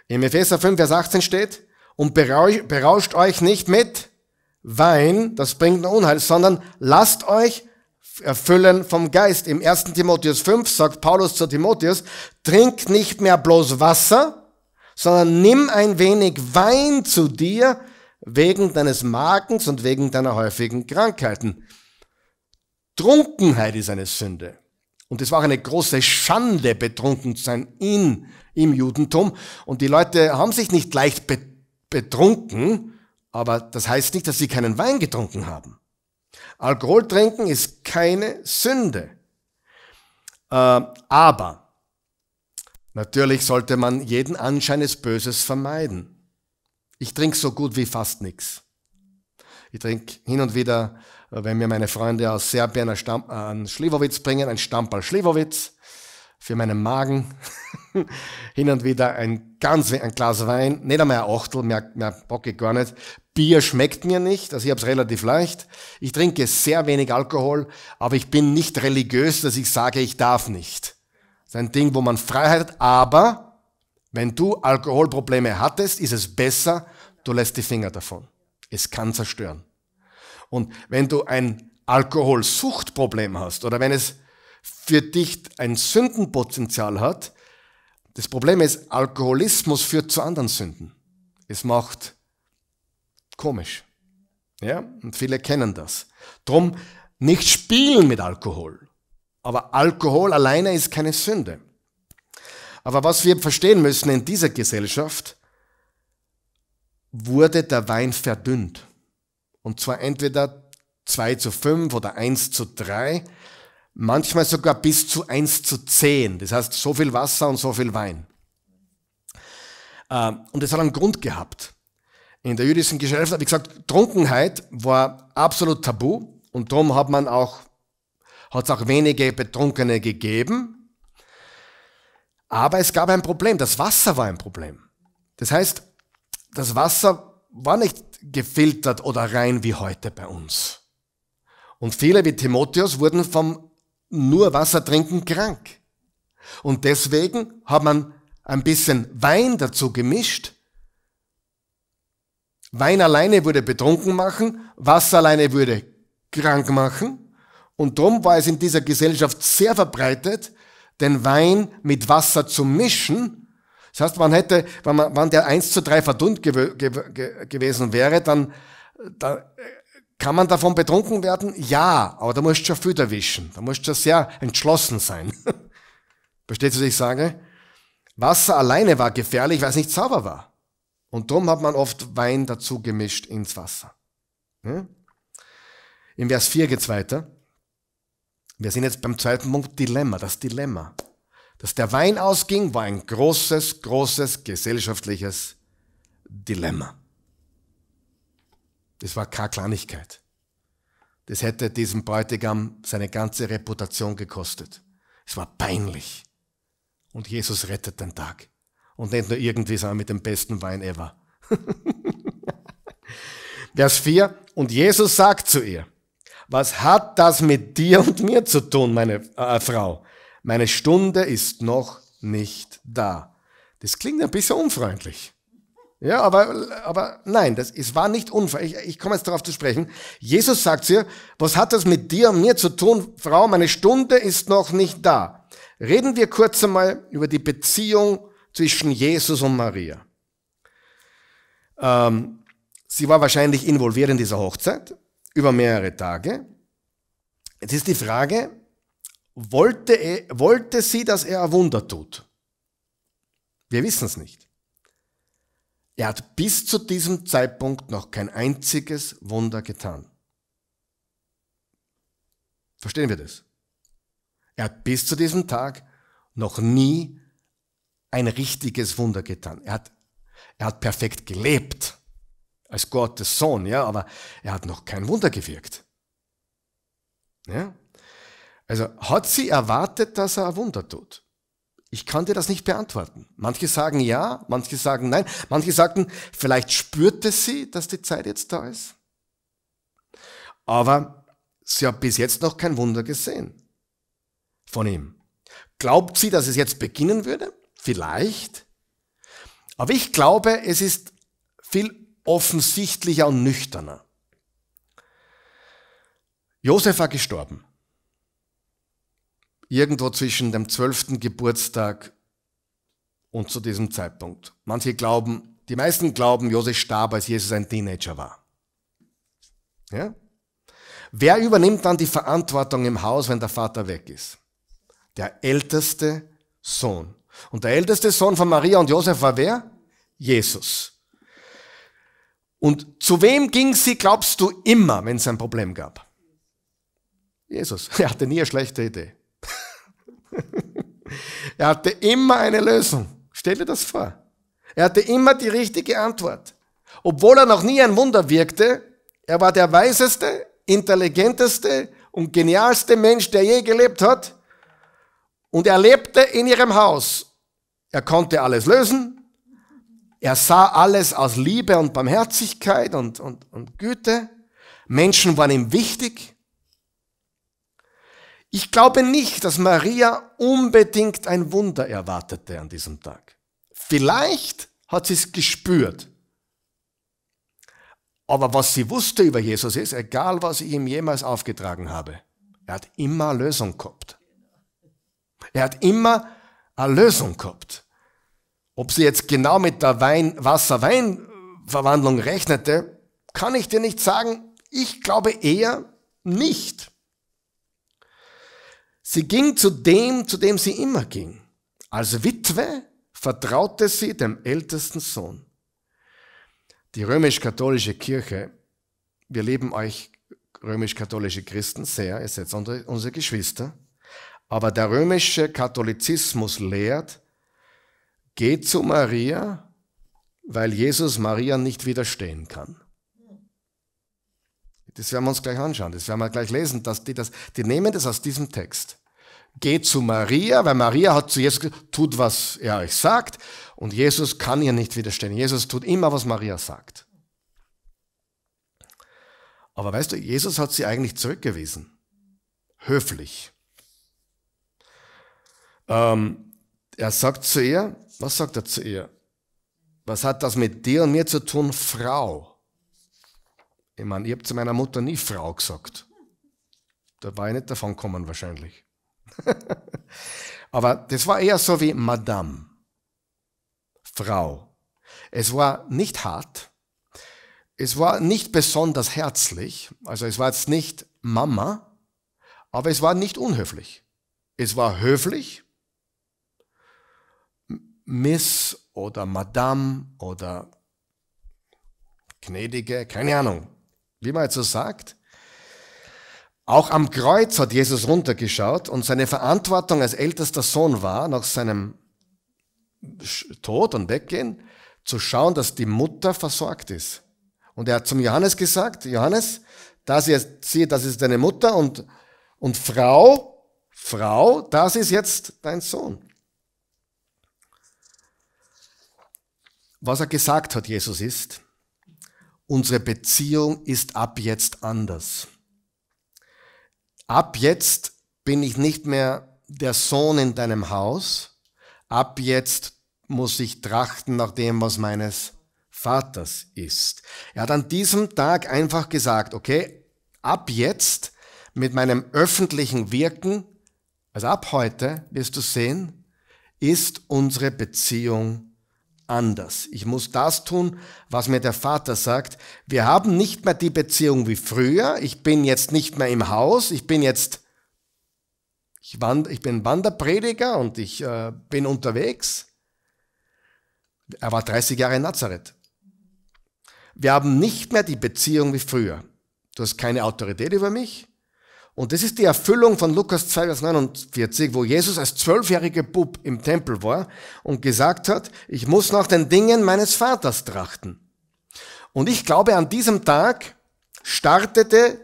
A: Im Epheser 5, Vers 18 steht, und berauscht euch nicht mit Wein, das bringt nur Unheil, sondern lasst euch erfüllen vom Geist. Im 1. Timotheus 5 sagt Paulus zu Timotheus, trinkt nicht mehr bloß Wasser, sondern nimm ein wenig Wein zu dir wegen deines Magens und wegen deiner häufigen Krankheiten. Trunkenheit ist eine Sünde. Und es war auch eine große Schande, betrunken zu sein in, im Judentum. Und die Leute haben sich nicht leicht betrunken, aber das heißt nicht, dass sie keinen Wein getrunken haben. Alkohol trinken ist keine Sünde. Äh, aber Natürlich sollte man jeden Anschein des Böses vermeiden. Ich trinke so gut wie fast nichts. Ich trinke hin und wieder, äh, wenn mir meine Freunde aus Serbien einen, Stamm, äh, einen Schliwowitz bringen, ein Stamperl Schliwowitz für meinen Magen. hin und wieder ein ganz ein Glas Wein, nicht einmal ein Achtel, mehr, mehr bock ich gar nicht. Bier schmeckt mir nicht, also ich habe es relativ leicht. Ich trinke sehr wenig Alkohol, aber ich bin nicht religiös, dass ich sage, ich darf nicht ist ein Ding, wo man Freiheit hat, aber wenn du Alkoholprobleme hattest, ist es besser, du lässt die Finger davon. Es kann zerstören. Und wenn du ein Alkoholsuchtproblem hast oder wenn es für dich ein Sündenpotenzial hat, das Problem ist, Alkoholismus führt zu anderen Sünden. Es macht komisch. Ja, und viele kennen das. Drum nicht spielen mit Alkohol. Aber Alkohol alleine ist keine Sünde. Aber was wir verstehen müssen in dieser Gesellschaft, wurde der Wein verdünnt. Und zwar entweder 2 zu 5 oder 1 zu 3, manchmal sogar bis zu 1 zu 10. Das heißt, so viel Wasser und so viel Wein. Ähm, und das hat einen Grund gehabt. In der jüdischen Gesellschaft, wie gesagt, Trunkenheit war absolut tabu und darum hat man auch hat es auch wenige Betrunkene gegeben. Aber es gab ein Problem. Das Wasser war ein Problem. Das heißt, das Wasser war nicht gefiltert oder rein wie heute bei uns. Und viele wie Timotheus wurden vom nur Wasser trinken krank. Und deswegen hat man ein bisschen Wein dazu gemischt. Wein alleine würde betrunken machen, Wasser alleine würde krank machen. Und darum war es in dieser Gesellschaft sehr verbreitet, den Wein mit Wasser zu mischen. Das heißt, man hätte, wenn, man, wenn der 1 zu 3 verdunnt gew gew gewesen wäre, dann da, kann man davon betrunken werden? Ja, aber da musst du schon viel erwischen. Da musst du schon sehr entschlossen sein. Versteht ihr, was ich sage? Wasser alleine war gefährlich, weil es nicht sauber war. Und darum hat man oft Wein dazu gemischt ins Wasser. Hm? In Vers 4 geht's weiter. Wir sind jetzt beim zweiten Punkt, Dilemma, das Dilemma. Dass der Wein ausging, war ein großes, großes gesellschaftliches Dilemma. Das war keine Kleinigkeit. Das hätte diesem Bräutigam seine ganze Reputation gekostet. Es war peinlich. Und Jesus rettet den Tag. Und nicht nur irgendwie, sondern mit dem besten Wein ever. Vers 4. Und Jesus sagt zu ihr, was hat das mit dir und mir zu tun, meine äh, Frau? Meine Stunde ist noch nicht da. Das klingt ein bisschen unfreundlich. Ja, aber, aber nein, das, es war nicht unfreundlich. Ich, ich komme jetzt darauf zu sprechen. Jesus sagt zu ihr, was hat das mit dir und mir zu tun, Frau? Meine Stunde ist noch nicht da. Reden wir kurz einmal über die Beziehung zwischen Jesus und Maria. Ähm, sie war wahrscheinlich involviert in dieser Hochzeit über mehrere Tage. Jetzt ist die Frage, wollte, er, wollte sie, dass er ein Wunder tut? Wir wissen es nicht. Er hat bis zu diesem Zeitpunkt noch kein einziges Wunder getan. Verstehen wir das? Er hat bis zu diesem Tag noch nie ein richtiges Wunder getan. Er hat, er hat perfekt gelebt als Gottes Sohn, ja, aber er hat noch kein Wunder gewirkt. Ja? Also hat sie erwartet, dass er ein Wunder tut? Ich kann dir das nicht beantworten. Manche sagen ja, manche sagen nein, manche sagten, vielleicht spürte sie, dass die Zeit jetzt da ist. Aber sie hat bis jetzt noch kein Wunder gesehen von ihm. Glaubt sie, dass es jetzt beginnen würde? Vielleicht. Aber ich glaube, es ist viel offensichtlicher und nüchterner. Josef war gestorben. Irgendwo zwischen dem zwölften Geburtstag und zu diesem Zeitpunkt. Manche glauben, die meisten glauben, Josef starb, als Jesus ein Teenager war. Ja? Wer übernimmt dann die Verantwortung im Haus, wenn der Vater weg ist? Der älteste Sohn. Und der älteste Sohn von Maria und Josef war wer? Jesus. Und zu wem ging sie, glaubst du, immer, wenn es ein Problem gab? Jesus. Er hatte nie eine schlechte Idee. er hatte immer eine Lösung. Stell dir das vor. Er hatte immer die richtige Antwort. Obwohl er noch nie ein Wunder wirkte, er war der weiseste, intelligenteste und genialste Mensch, der je gelebt hat. Und er lebte in ihrem Haus. Er konnte alles lösen. Er sah alles aus Liebe und Barmherzigkeit und, und, und Güte. Menschen waren ihm wichtig. Ich glaube nicht, dass Maria unbedingt ein Wunder erwartete an diesem Tag. Vielleicht hat sie es gespürt. Aber was sie wusste über Jesus ist, egal was ich ihm jemals aufgetragen habe, er hat immer eine Lösung gehabt. Er hat immer eine Lösung gehabt. Ob sie jetzt genau mit der Wein Wasser-Wein-Verwandlung rechnete, kann ich dir nicht sagen. Ich glaube eher nicht. Sie ging zu dem, zu dem sie immer ging. Als Witwe vertraute sie dem ältesten Sohn. Die römisch-katholische Kirche, wir lieben euch römisch-katholische Christen sehr, ihr seid unsere Geschwister, aber der römische Katholizismus lehrt, geht zu Maria, weil Jesus Maria nicht widerstehen kann. Das werden wir uns gleich anschauen, das werden wir gleich lesen, dass die das, die nehmen das aus diesem Text. Geht zu Maria, weil Maria hat zu Jesus gesagt, tut, was er euch sagt, und Jesus kann ihr nicht widerstehen. Jesus tut immer, was Maria sagt. Aber weißt du, Jesus hat sie eigentlich zurückgewiesen. Höflich. Ähm, er sagt zu ihr, was sagt er zu ihr? Was hat das mit dir und mir zu tun, Frau? Ich meine, ich habe zu meiner Mutter nie Frau gesagt. Da war ich nicht davon gekommen wahrscheinlich. Aber das war eher so wie Madame, Frau. Es war nicht hart. Es war nicht besonders herzlich. Also es war jetzt nicht Mama. Aber es war nicht unhöflich. Es war höflich Miss oder Madame oder Gnädige, keine Ahnung, wie man jetzt so sagt. Auch am Kreuz hat Jesus runtergeschaut und seine Verantwortung als ältester Sohn war, nach seinem Tod und Weggehen, zu schauen, dass die Mutter versorgt ist. Und er hat zum Johannes gesagt, Johannes, das ist, sieh, das ist deine Mutter und, und Frau, Frau, das ist jetzt dein Sohn. Was er gesagt hat, Jesus ist, unsere Beziehung ist ab jetzt anders. Ab jetzt bin ich nicht mehr der Sohn in deinem Haus. Ab jetzt muss ich trachten nach dem, was meines Vaters ist. Er hat an diesem Tag einfach gesagt, okay, ab jetzt mit meinem öffentlichen Wirken, also ab heute wirst du sehen, ist unsere Beziehung anders. Ich muss das tun, was mir der Vater sagt. Wir haben nicht mehr die Beziehung wie früher. Ich bin jetzt nicht mehr im Haus. Ich bin jetzt, ich, wand, ich bin Wanderprediger und ich äh, bin unterwegs. Er war 30 Jahre in Nazareth. Wir haben nicht mehr die Beziehung wie früher. Du hast keine Autorität über mich. Und das ist die Erfüllung von Lukas 2, Vers 49, wo Jesus als zwölfjähriger Bub im Tempel war und gesagt hat, ich muss nach den Dingen meines Vaters trachten. Und ich glaube, an diesem Tag startete,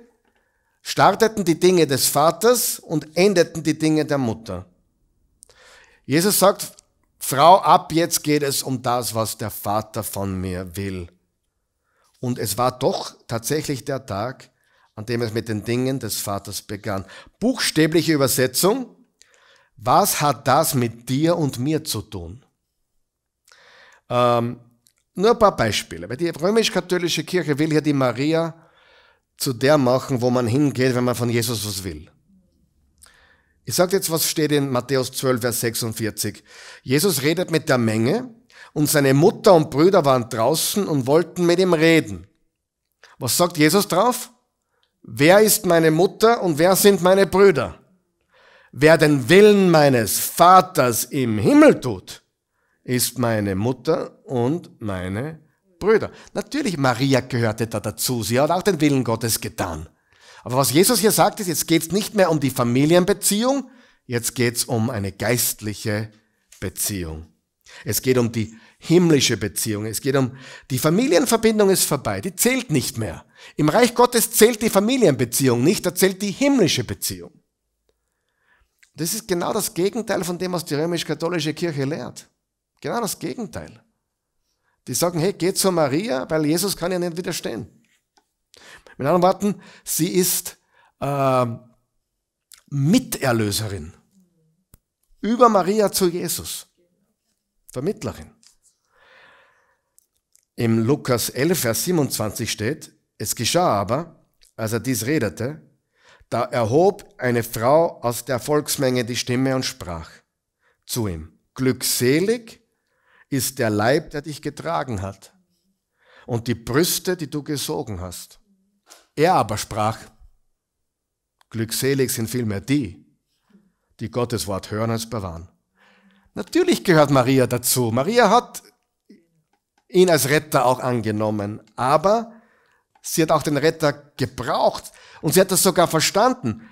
A: starteten die Dinge des Vaters und endeten die Dinge der Mutter. Jesus sagt, Frau, ab jetzt geht es um das, was der Vater von mir will. Und es war doch tatsächlich der Tag, an dem es mit den Dingen des Vaters begann. Buchstäbliche Übersetzung, was hat das mit dir und mir zu tun? Ähm, nur ein paar Beispiele. Weil die römisch-katholische Kirche will hier die Maria zu der machen, wo man hingeht, wenn man von Jesus was will. Ich sage jetzt, was steht in Matthäus 12, Vers 46. Jesus redet mit der Menge und seine Mutter und Brüder waren draußen und wollten mit ihm reden. Was sagt Jesus drauf? Wer ist meine Mutter und wer sind meine Brüder? Wer den Willen meines Vaters im Himmel tut, ist meine Mutter und meine Brüder. Natürlich, Maria gehörte da dazu. Sie hat auch den Willen Gottes getan. Aber was Jesus hier sagt, ist, jetzt geht's nicht mehr um die Familienbeziehung, jetzt geht's um eine geistliche Beziehung. Es geht um die himmlische Beziehung. Es geht um, die Familienverbindung ist vorbei, die zählt nicht mehr. Im Reich Gottes zählt die Familienbeziehung nicht, da zählt die himmlische Beziehung. Das ist genau das Gegenteil von dem, was die römisch-katholische Kirche lehrt. Genau das Gegenteil. Die sagen, hey, geh zu Maria, weil Jesus kann ja nicht widerstehen. Mit anderen Worten, sie ist äh, Miterlöserin. Über Maria zu Jesus. Vermittlerin. Im Lukas 11, Vers 27 steht, es geschah aber, als er dies redete, da erhob eine Frau aus der Volksmenge die Stimme und sprach zu ihm, glückselig ist der Leib, der dich getragen hat und die Brüste, die du gesogen hast. Er aber sprach, glückselig sind vielmehr die, die Gottes Wort hören als bewahren. Natürlich gehört Maria dazu. Maria hat ihn als Retter auch angenommen. Aber sie hat auch den Retter gebraucht und sie hat das sogar verstanden.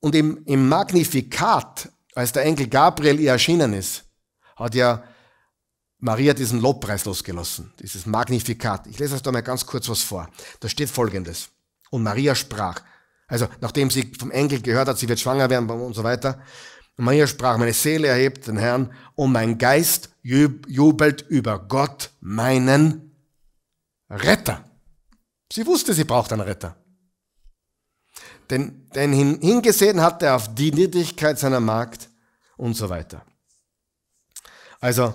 A: Und im, im Magnifikat, als der Enkel Gabriel ihr erschienen ist, hat ja Maria diesen Lobpreis losgelassen, dieses Magnifikat. Ich lese euch da mal ganz kurz was vor. Da steht folgendes. Und Maria sprach, also nachdem sie vom Enkel gehört hat, sie wird schwanger werden und so weiter, und Maria sprach, meine Seele erhebt den Herrn und mein Geist jubelt über Gott, meinen Retter. Sie wusste, sie braucht einen Retter. Denn, denn hin, hingesehen hat er auf die Niedrigkeit seiner Magd und so weiter. Also,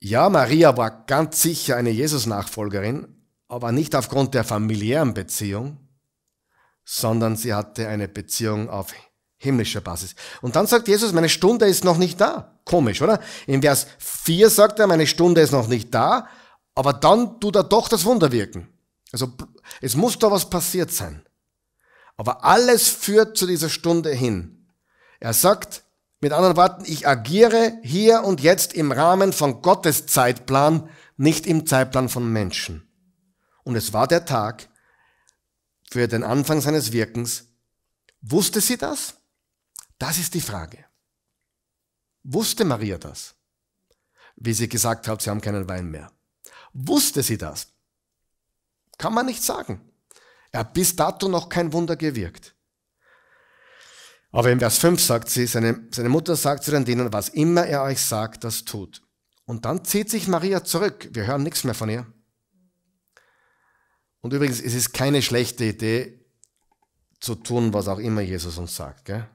A: ja, Maria war ganz sicher eine Jesus-Nachfolgerin, aber nicht aufgrund der familiären Beziehung, sondern sie hatte eine Beziehung auf himmlischer Basis. Und dann sagt Jesus, meine Stunde ist noch nicht da. Komisch, oder? In Vers 4 sagt er, meine Stunde ist noch nicht da, aber dann tut er doch das Wunder wirken. Also es muss da was passiert sein. Aber alles führt zu dieser Stunde hin. Er sagt, mit anderen Worten, ich agiere hier und jetzt im Rahmen von Gottes Zeitplan, nicht im Zeitplan von Menschen. Und es war der Tag für den Anfang seines Wirkens. Wusste sie das? Das ist die Frage. Wusste Maria das? Wie sie gesagt hat, sie haben keinen Wein mehr. Wusste sie das? Kann man nicht sagen. Er hat bis dato noch kein Wunder gewirkt. Aber in Vers 5 sagt sie, seine, seine Mutter sagt zu den Dienern, was immer er euch sagt, das tut. Und dann zieht sich Maria zurück. Wir hören nichts mehr von ihr. Und übrigens, es ist keine schlechte Idee zu tun, was auch immer Jesus uns sagt. Gell?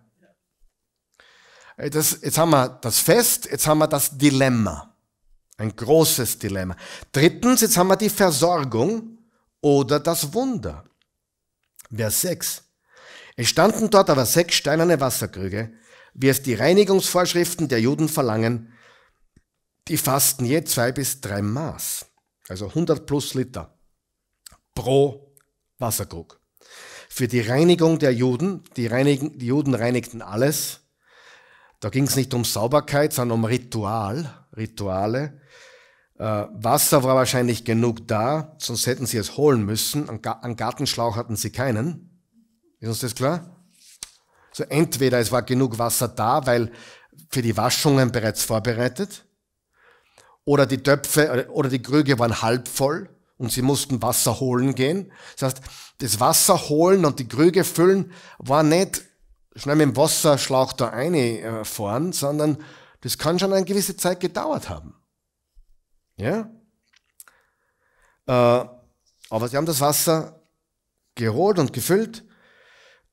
A: Das, jetzt haben wir das Fest, jetzt haben wir das Dilemma. Ein großes Dilemma. Drittens, jetzt haben wir die Versorgung oder das Wunder. Vers 6. Es standen dort aber sechs steinerne Wasserkrüge, wie es die Reinigungsvorschriften der Juden verlangen. Die fasten je zwei bis drei Maß, also 100 plus Liter pro Wasserkrug. Für die Reinigung der Juden, die, reinigen, die Juden reinigten alles, da ging es nicht um Sauberkeit, sondern um Ritual, Rituale. Äh, Wasser war wahrscheinlich genug da, sonst hätten sie es holen müssen. An, Gartenschlauch hatten sie keinen. Ist uns das klar? So entweder es war genug Wasser da, weil für die Waschungen bereits vorbereitet, oder die Töpfe oder die Krüge waren halb voll und sie mussten Wasser holen gehen. Das heißt, das Wasser holen und die Krüge füllen war nicht schnell mit dem Wasserschlauch da reinfahren, äh, sondern das kann schon eine gewisse Zeit gedauert haben. Ja? Äh, aber sie haben das Wasser geholt und gefüllt.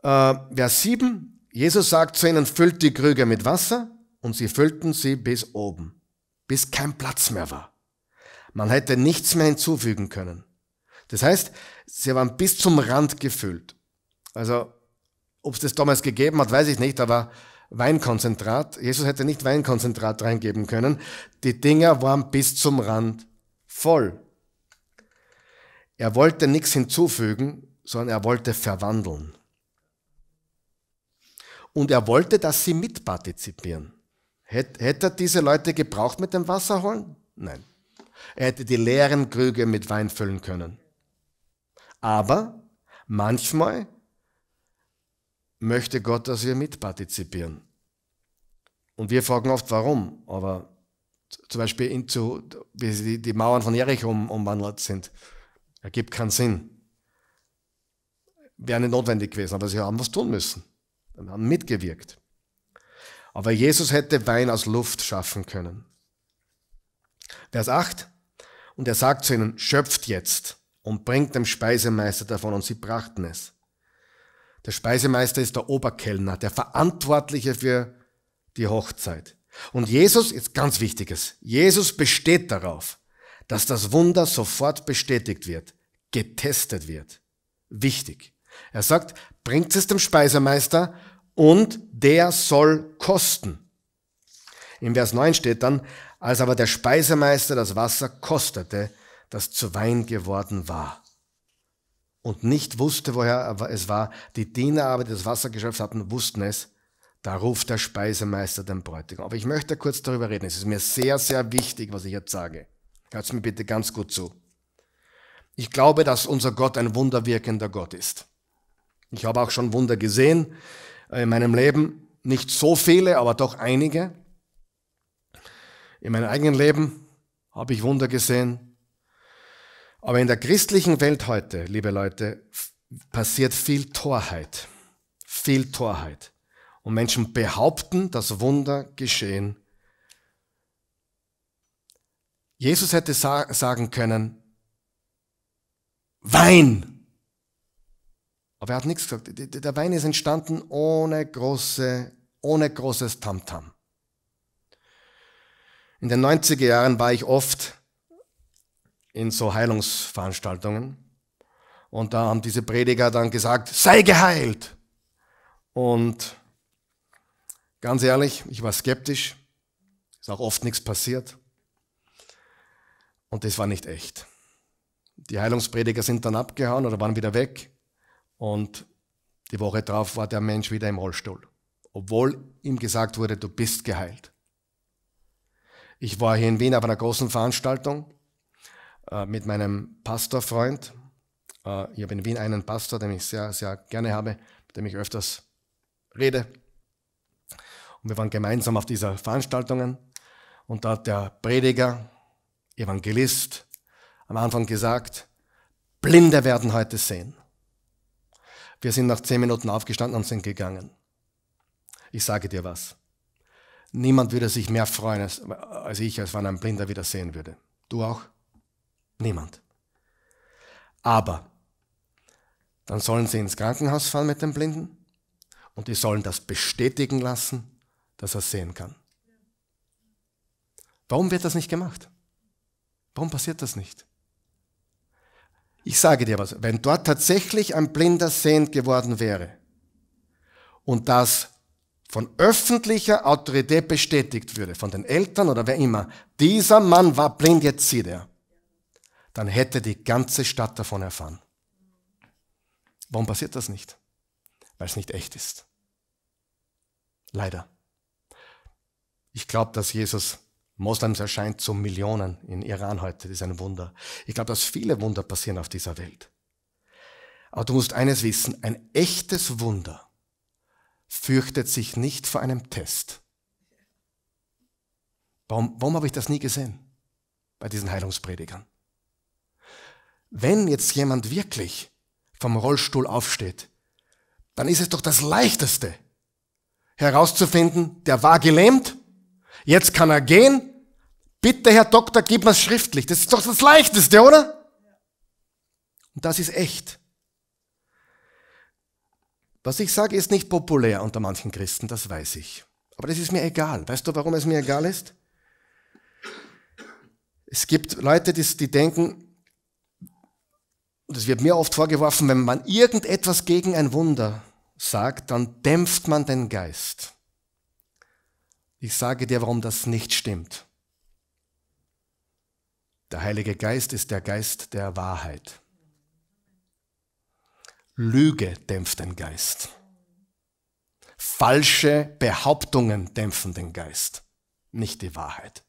A: Äh, Vers 7, Jesus sagt zu ihnen, füllt die Krüge mit Wasser und sie füllten sie bis oben, bis kein Platz mehr war. Man hätte nichts mehr hinzufügen können. Das heißt, sie waren bis zum Rand gefüllt. Also ob es das damals gegeben hat, weiß ich nicht, aber Weinkonzentrat, Jesus hätte nicht Weinkonzentrat reingeben können. Die Dinger waren bis zum Rand voll. Er wollte nichts hinzufügen, sondern er wollte verwandeln. Und er wollte, dass sie mitpartizipieren. Hätte er diese Leute gebraucht mit dem Wasserholen? Nein. Er hätte die leeren Krüge mit Wein füllen können. Aber manchmal möchte Gott, dass wir mitpartizipieren. Und wir fragen oft, warum, aber zum Beispiel in, zu, wie die, Mauern von Jericho um, umwandelt sind, ergibt keinen Sinn. Wäre nicht notwendig gewesen, aber sie haben was tun müssen. Sie haben mitgewirkt. Aber Jesus hätte Wein aus Luft schaffen können. Vers 8. Und er sagt zu ihnen, schöpft jetzt und bringt dem Speisemeister davon. Und sie brachten es. Der Speisemeister ist der Oberkellner, der Verantwortliche für die Hochzeit. Und Jesus, jetzt ganz wichtiges, Jesus besteht darauf, dass das Wunder sofort bestätigt wird, getestet wird. Wichtig. Er sagt, bringt es dem Speisemeister und der soll kosten. Im Vers 9 steht dann, als aber der Speisemeister das Wasser kostete, das zu Wein geworden war und nicht wusste, woher es war, die Diener aber, die das Wasser geschöpft hatten, wussten es, da ruft der Speisemeister den Bräutigam. Aber ich möchte kurz darüber reden. Es ist mir sehr, sehr wichtig, was ich jetzt sage. Hört mir bitte ganz gut zu. Ich glaube, dass unser Gott ein wunderwirkender Gott ist. Ich habe auch schon Wunder gesehen äh, in meinem Leben. Nicht so viele, aber doch einige. In meinem eigenen Leben habe ich Wunder gesehen. Aber in der christlichen Welt heute, liebe Leute, passiert viel Torheit. Viel Torheit. Und Menschen behaupten, dass Wunder geschehen. Jesus hätte sagen können, Wein! Aber er hat nichts gesagt. Der Wein ist entstanden ohne, große, ohne großes Tamtam. -Tam. In den 90er Jahren war ich oft in so Heilungsveranstaltungen. Und da haben diese Prediger dann gesagt, sei geheilt. Und ganz ehrlich, ich war skeptisch. Ist auch oft nichts passiert. Und das war nicht echt. Die Heilungsprediger sind dann abgehauen oder waren wieder weg. Und die Woche drauf war der Mensch wieder im Rollstuhl. Obwohl ihm gesagt wurde, du bist geheilt. Ich war hier in Wien auf einer großen Veranstaltung äh, mit meinem Pastorfreund. Äh, ich habe in Wien einen Pastor, den ich sehr, sehr gerne habe, mit dem ich öfters rede. Und wir waren gemeinsam auf dieser Veranstaltungen. Und da hat der Prediger, Evangelist, am Anfang gesagt, Blinde werden heute sehen. Wir sind nach zehn Minuten aufgestanden und sind gegangen. Ich sage dir was. Niemand würde sich mehr freuen als ich, als wenn ein Blinder wieder sehen würde. Du auch? Niemand. Aber dann sollen sie ins Krankenhaus fahren mit dem Blinden und die sollen das bestätigen lassen, dass er sehen kann. Warum wird das nicht gemacht? Warum passiert das nicht? Ich sage dir was, wenn dort tatsächlich ein Blinder sehend geworden wäre und das von öffentlicher Autorität bestätigt würde, von den Eltern oder wer immer, dieser Mann war blind, jetzt sieht er dann hätte die ganze Stadt davon erfahren. Warum passiert das nicht? Weil es nicht echt ist. Leider. Ich glaube, dass Jesus Moslems erscheint zu Millionen in Iran heute. Das ist ein Wunder. Ich glaube, dass viele Wunder passieren auf dieser Welt. Aber du musst eines wissen, ein echtes Wunder fürchtet sich nicht vor einem Test. Warum, warum habe ich das nie gesehen bei diesen Heilungspredigern? wenn jetzt jemand wirklich vom Rollstuhl aufsteht, dann ist es doch das Leichteste herauszufinden, der war gelähmt, jetzt kann er gehen, bitte Herr Doktor, gib mir schriftlich. Das ist doch das Leichteste, oder? Und das ist echt. Was ich sage, ist nicht populär unter manchen Christen, das weiß ich. Aber das ist mir egal. Weißt du, warum es mir egal ist? Es gibt Leute, die, die denken, und es wird mir oft vorgeworfen, wenn man irgendetwas gegen ein Wunder sagt, dann dämpft man den Geist. Ich sage dir, warum das nicht stimmt. Der Heilige Geist ist der Geist der Wahrheit. Lüge dämpft den Geist. Falsche Behauptungen dämpfen den Geist, nicht die Wahrheit.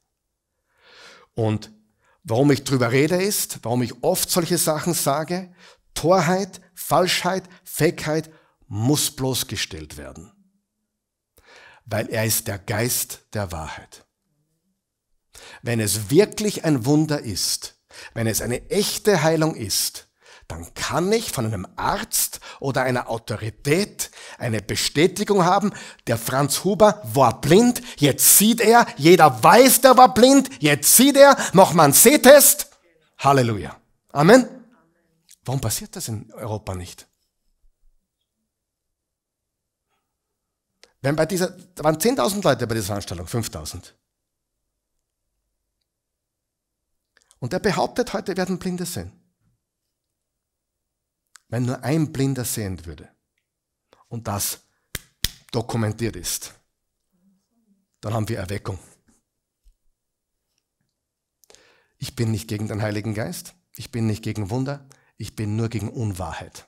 A: Und Warum ich drüber rede ist, warum ich oft solche Sachen sage, Torheit, Falschheit, Feigheit muss bloßgestellt werden. Weil er ist der Geist der Wahrheit. Wenn es wirklich ein Wunder ist, wenn es eine echte Heilung ist, dann kann ich von einem Arzt oder einer Autorität eine Bestätigung haben, der Franz Huber war blind, jetzt sieht er, jeder weiß, der war blind, jetzt sieht er, mach man einen Sehtest. Halleluja. Amen. Warum passiert das in Europa nicht? Wenn bei dieser, da waren 10.000 Leute bei dieser Veranstaltung, 5.000. Und er behauptet, heute werden Blinde sehen wenn nur ein Blinder sehen würde und das dokumentiert ist, dann haben wir Erweckung. Ich bin nicht gegen den Heiligen Geist, ich bin nicht gegen Wunder, ich bin nur gegen Unwahrheit.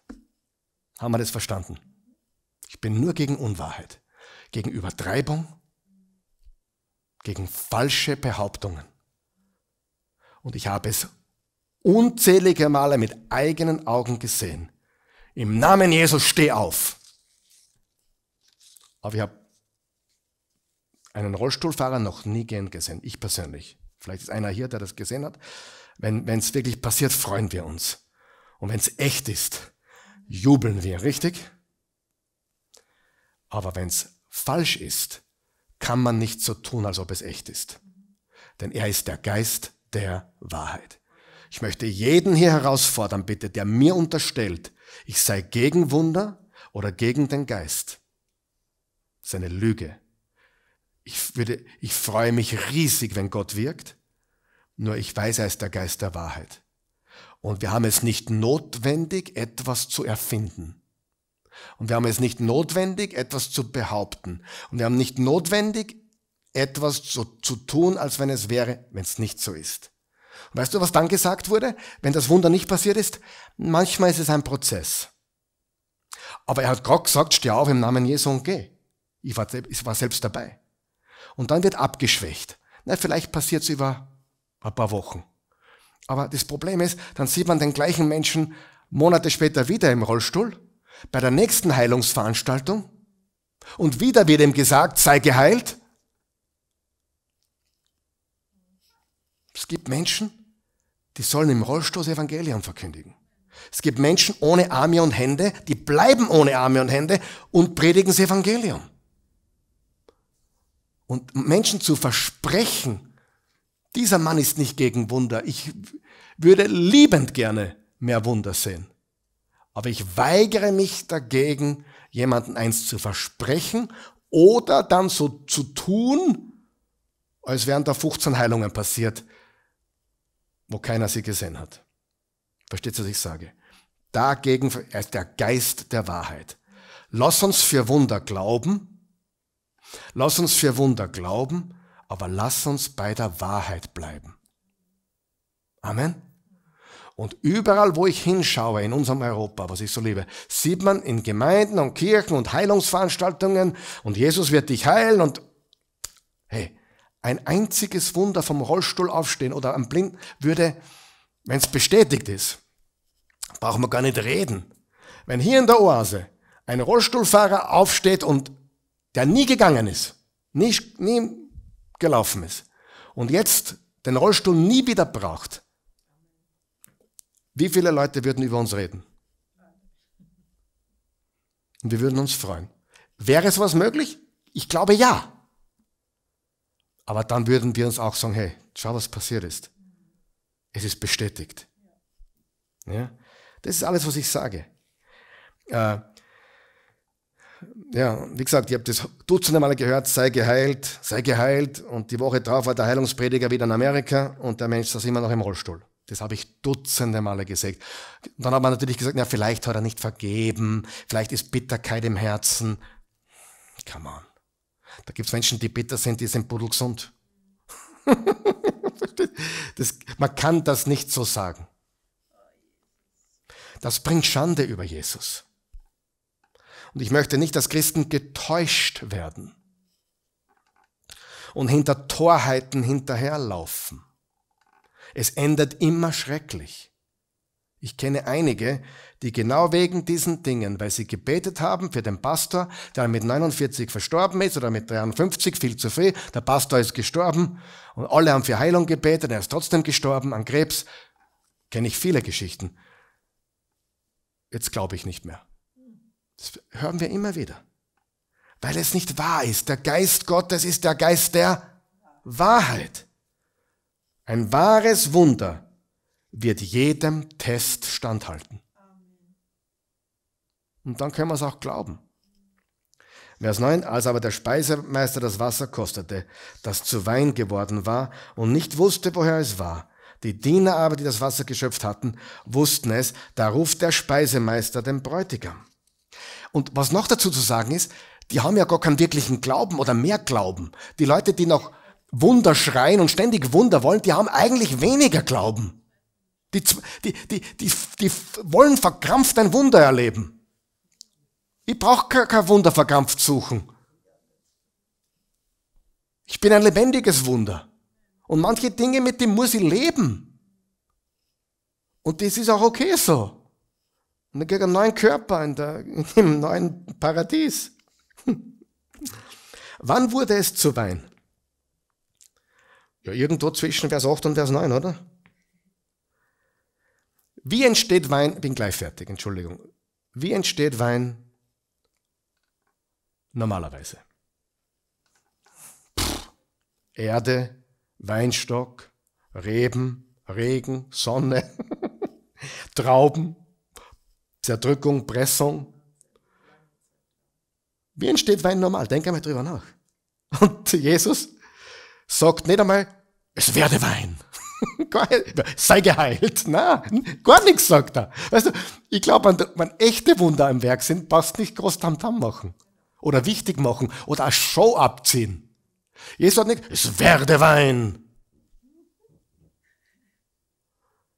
A: Haben wir das verstanden? Ich bin nur gegen Unwahrheit, gegen Übertreibung, gegen falsche Behauptungen. Und ich habe es unzählige Male mit eigenen Augen gesehen. Im Namen Jesus steh auf. Aber ich habe einen Rollstuhlfahrer noch nie gehen gesehen, ich persönlich. Vielleicht ist einer hier, der das gesehen hat. Wenn es wirklich passiert, freuen wir uns. Und wenn es echt ist, jubeln wir, richtig? Aber wenn es falsch ist, kann man nicht so tun, als ob es echt ist. Denn er ist der Geist der Wahrheit. Ich möchte jeden hier herausfordern, bitte, der mir unterstellt, ich sei gegen Wunder oder gegen den Geist. Seine Lüge. Ich, würde, ich freue mich riesig, wenn Gott wirkt, nur ich weiß, er ist der Geist der Wahrheit. Und wir haben es nicht notwendig, etwas zu erfinden. Und wir haben es nicht notwendig, etwas zu behaupten. Und wir haben nicht notwendig, etwas zu, zu tun, als wenn es wäre, wenn es nicht so ist weißt du, was dann gesagt wurde, wenn das Wunder nicht passiert ist? Manchmal ist es ein Prozess. Aber er hat Gott gesagt, steh auf im Namen Jesu und geh. Ich war, ich war selbst dabei. Und dann wird abgeschwächt. Na, vielleicht passiert es über ein paar Wochen. Aber das Problem ist, dann sieht man den gleichen Menschen Monate später wieder im Rollstuhl, bei der nächsten Heilungsveranstaltung. Und wieder wird ihm gesagt, sei geheilt. Es gibt Menschen, die sollen im Rollstuhl das Evangelium verkündigen. Es gibt Menschen ohne Arme und Hände, die bleiben ohne Arme und Hände und predigen das Evangelium. Und Menschen zu versprechen, dieser Mann ist nicht gegen Wunder. Ich würde liebend gerne mehr Wunder sehen. Aber ich weigere mich dagegen, jemanden eins zu versprechen oder dann so zu tun, als wären da 15 Heilungen passiert, wo keiner sie gesehen hat. Versteht ihr, was ich sage? Dagegen ist der Geist der Wahrheit. Lass uns für Wunder glauben. Lass uns für Wunder glauben, aber lass uns bei der Wahrheit bleiben. Amen. Und überall, wo ich hinschaue, in unserem Europa, was ich so liebe, sieht man in Gemeinden und Kirchen und Heilungsveranstaltungen und Jesus wird dich heilen und hey, ein einziges Wunder vom Rollstuhl aufstehen oder am Blinden würde, wenn es bestätigt ist, brauchen wir gar nicht reden. Wenn hier in der Oase ein Rollstuhlfahrer aufsteht und der nie gegangen ist, nie, nie gelaufen ist und jetzt den Rollstuhl nie wieder braucht, wie viele Leute würden über uns reden? Und wir würden uns freuen. Wäre es was möglich? Ich glaube ja. Aber dann würden wir uns auch sagen, hey, schau, was passiert ist. Es ist bestätigt. Ja? Das ist alles, was ich sage. Äh, ja, wie gesagt, ihr habt das dutzende Mal gehört, sei geheilt, sei geheilt. Und die Woche darauf war der Heilungsprediger wieder in Amerika und der Mensch saß immer noch im Rollstuhl. Das habe ich dutzende Male gesagt. Dann hat man natürlich gesagt, na, vielleicht hat er nicht vergeben, vielleicht ist Bitterkeit im Herzen. Come on. Da gibt es Menschen, die bitter sind, die sind pudelgesund. das, man kann das nicht so sagen. Das bringt Schande über Jesus. Und ich möchte nicht, dass Christen getäuscht werden und hinter Torheiten hinterherlaufen. Es endet immer schrecklich. Ich kenne einige, die genau wegen diesen Dingen, weil sie gebetet haben für den Pastor, der mit 49 verstorben ist oder mit 53 viel zu früh, der Pastor ist gestorben und alle haben für Heilung gebetet, er ist trotzdem gestorben an Krebs, kenne ich viele Geschichten. Jetzt glaube ich nicht mehr. Das hören wir immer wieder. Weil es nicht wahr ist. Der Geist Gottes ist der Geist der Wahrheit. Ein wahres Wunder wird jedem Test standhalten. Und dann können wir es auch glauben. Vers 9, als aber der Speisemeister das Wasser kostete, das zu Wein geworden war und nicht wusste, woher es war, die Diener aber, die das Wasser geschöpft hatten, wussten es, da ruft der Speisemeister den Bräutigam. Und was noch dazu zu sagen ist, die haben ja gar keinen wirklichen Glauben oder mehr Glauben. Die Leute, die noch Wunder schreien und ständig Wunder wollen, die haben eigentlich weniger Glauben. Die, die, die, die, die wollen verkrampft ein Wunder erleben. Ich brauche kein, Wunder verkrampft suchen. Ich bin ein lebendiges Wunder. Und manche Dinge, mit denen muss ich leben. Und das ist auch okay so. Und dann kriege ich einen neuen Körper in, der, im neuen Paradies. Wann wurde es zu Wein? Ja, irgendwo zwischen Vers 8 und Vers 9, oder? Wie entsteht Wein? Bin gleich fertig, Entschuldigung. Wie entsteht Wein normalerweise? Pff, Erde, Weinstock, Reben, Regen, Sonne, Trauben, Zerdrückung, Pressung. Wie entsteht Wein normal? Denk einmal drüber nach. Und Jesus sagt nicht einmal, es werde Wein. sei geheilt. Na, hm? gar nichts sagt er. Weißt du, ich glaube, wenn echte Wunder am Werk sind, passt nicht groß Tamtam machen. Oder wichtig machen. Oder eine Show abziehen. Jesus hat nicht, es werde Wein.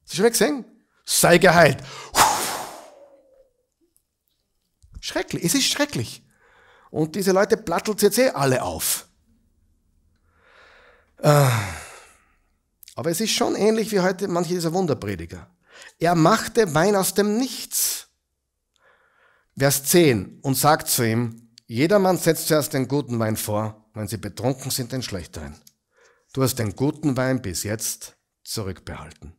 A: Hast du schon mal gesehen? Sei geheilt. Schrecklich. Es ist schrecklich. Und diese Leute plattelt jetzt eh alle auf. Äh. Aber es ist schon ähnlich wie heute manche dieser Wunderprediger. Er machte Wein aus dem Nichts. Vers 10 und sagt zu ihm, jedermann setzt zuerst den guten Wein vor, wenn sie betrunken sind, den schlechteren. Du hast den guten Wein bis jetzt zurückbehalten.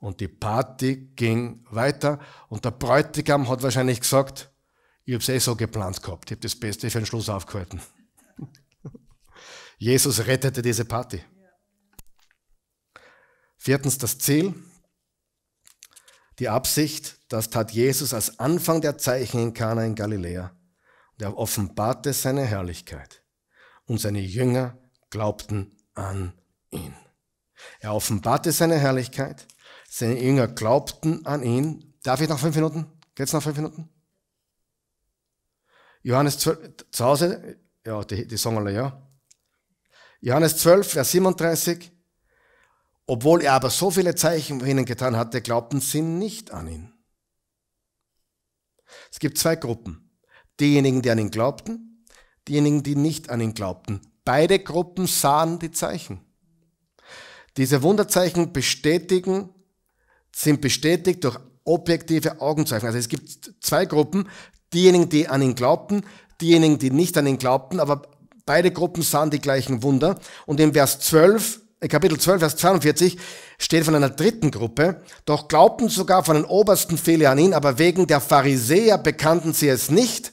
A: Und die Party ging weiter und der Bräutigam hat wahrscheinlich gesagt, ich habe es eh so geplant gehabt, ich habe das Beste für den Schluss aufgehalten. Jesus rettete diese Party. Viertens das Ziel, die Absicht, das tat Jesus als Anfang der Zeichen in Kana in Galiläa. Und er offenbarte seine Herrlichkeit und seine Jünger glaubten an ihn. Er offenbarte seine Herrlichkeit, seine Jünger glaubten an ihn. Darf ich noch fünf Minuten? Geht's noch fünf Minuten? Johannes 12, zu Hause, ja, die, die sagen alle ja. Johannes 12, Vers 37. Obwohl er aber so viele Zeichen ihnen getan hatte, glaubten sie nicht an ihn. Es gibt zwei Gruppen. Diejenigen, die an ihn glaubten, diejenigen, die nicht an ihn glaubten. Beide Gruppen sahen die Zeichen. Diese Wunderzeichen bestätigen, sind bestätigt durch objektive Augenzeichen. Also es gibt zwei Gruppen. Diejenigen, die an ihn glaubten, diejenigen, die nicht an ihn glaubten, aber beide Gruppen sahen die gleichen Wunder. Und im Vers 12 äh, Kapitel 12, Vers 42 steht von einer dritten Gruppe. Doch glaubten sogar von den obersten viele an ihn, aber wegen der Pharisäer bekannten sie es nicht,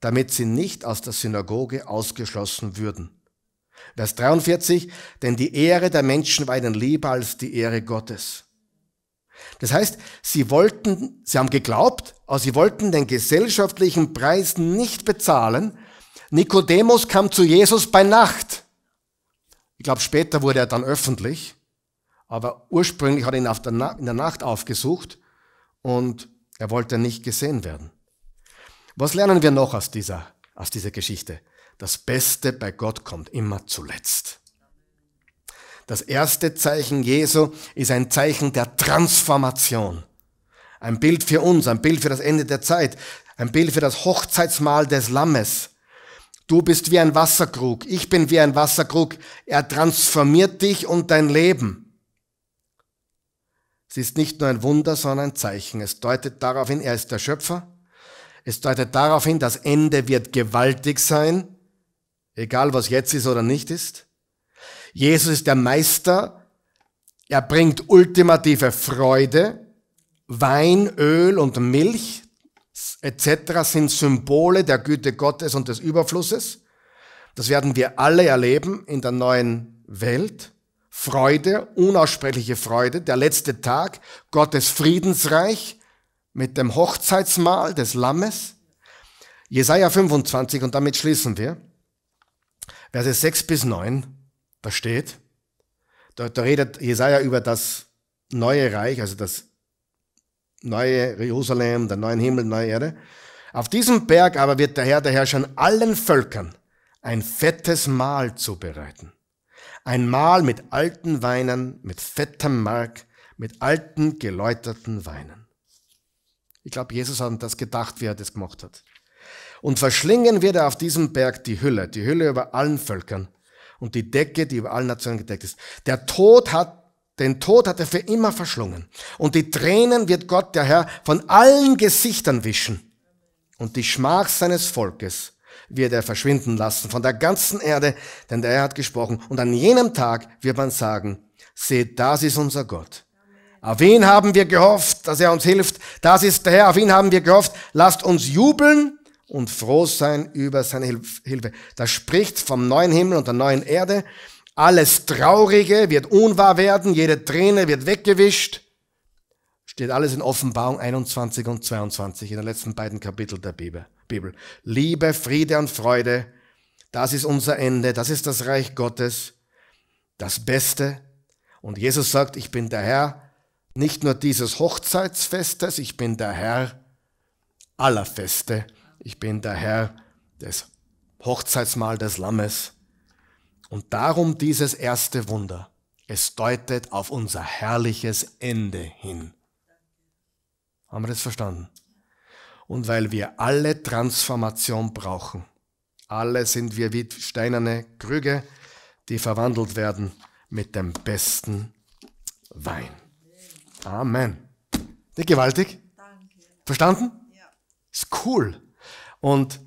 A: damit sie nicht aus der Synagoge ausgeschlossen würden. Vers 43, denn die Ehre der Menschen war ihnen lieber als die Ehre Gottes. Das heißt, sie wollten, sie haben geglaubt, aber sie wollten den gesellschaftlichen Preis nicht bezahlen. Nikodemus kam zu Jesus bei Nacht. Ich glaube, später wurde er dann öffentlich, aber ursprünglich hat er ihn der in der Nacht aufgesucht und er wollte nicht gesehen werden. Was lernen wir noch aus dieser, aus dieser Geschichte? Das Beste bei Gott kommt immer zuletzt. Das erste Zeichen Jesu ist ein Zeichen der Transformation. Ein Bild für uns, ein Bild für das Ende der Zeit, ein Bild für das Hochzeitsmahl des Lammes, Du bist wie ein Wasserkrug, ich bin wie ein Wasserkrug. Er transformiert dich und dein Leben. Es ist nicht nur ein Wunder, sondern ein Zeichen. Es deutet darauf hin, er ist der Schöpfer. Es deutet darauf hin, das Ende wird gewaltig sein, egal was jetzt ist oder nicht ist. Jesus ist der Meister. Er bringt ultimative Freude. Wein, Öl und Milch etc. sind Symbole der Güte Gottes und des Überflusses. Das werden wir alle erleben in der neuen Welt. Freude, unaussprechliche Freude, der letzte Tag, Gottes Friedensreich mit dem Hochzeitsmahl des Lammes. Jesaja 25, und damit schließen wir, Verse 6 bis 9, da steht, da, da redet Jesaja über das neue Reich, also das neue Jerusalem, der neuen Himmel, neue Erde. Auf diesem Berg aber wird der Herr der Herr schon allen Völkern ein fettes Mahl zubereiten. Ein Mahl mit alten Weinen, mit fettem Mark, mit alten geläuterten Weinen. Ich glaube, Jesus hat an das gedacht, wie er das gemacht hat. Und verschlingen wird er auf diesem Berg die Hülle, die Hülle über allen Völkern und die Decke, die über allen Nationen gedeckt ist. Der Tod hat den Tod hat er für immer verschlungen. Und die Tränen wird Gott, der Herr, von allen Gesichtern wischen. Und die Schmach seines Volkes wird er verschwinden lassen von der ganzen Erde, denn der Herr hat gesprochen. Und an jenem Tag wird man sagen, seht, das ist unser Gott. Auf ihn haben wir gehofft, dass er uns hilft. Das ist der Herr, auf ihn haben wir gehofft. Lasst uns jubeln und froh sein über seine Hilfe. Das spricht vom neuen Himmel und der neuen Erde, alles Traurige wird unwahr werden, jede Träne wird weggewischt. Steht alles in Offenbarung 21 und 22 in den letzten beiden Kapiteln der Bibel. Liebe, Friede und Freude, das ist unser Ende, das ist das Reich Gottes, das Beste. Und Jesus sagt, ich bin der Herr nicht nur dieses Hochzeitsfestes, ich bin der Herr aller Feste, ich bin der Herr des Hochzeitsmahl des Lammes. Und darum dieses erste Wunder. Es deutet auf unser herrliches Ende hin. Haben wir das verstanden? Und weil wir alle Transformation brauchen. Alle sind wir wie steinerne Krüge, die verwandelt werden mit dem besten Wein. Amen. Nicht gewaltig? Danke. Verstanden? Ja. Ist cool. Und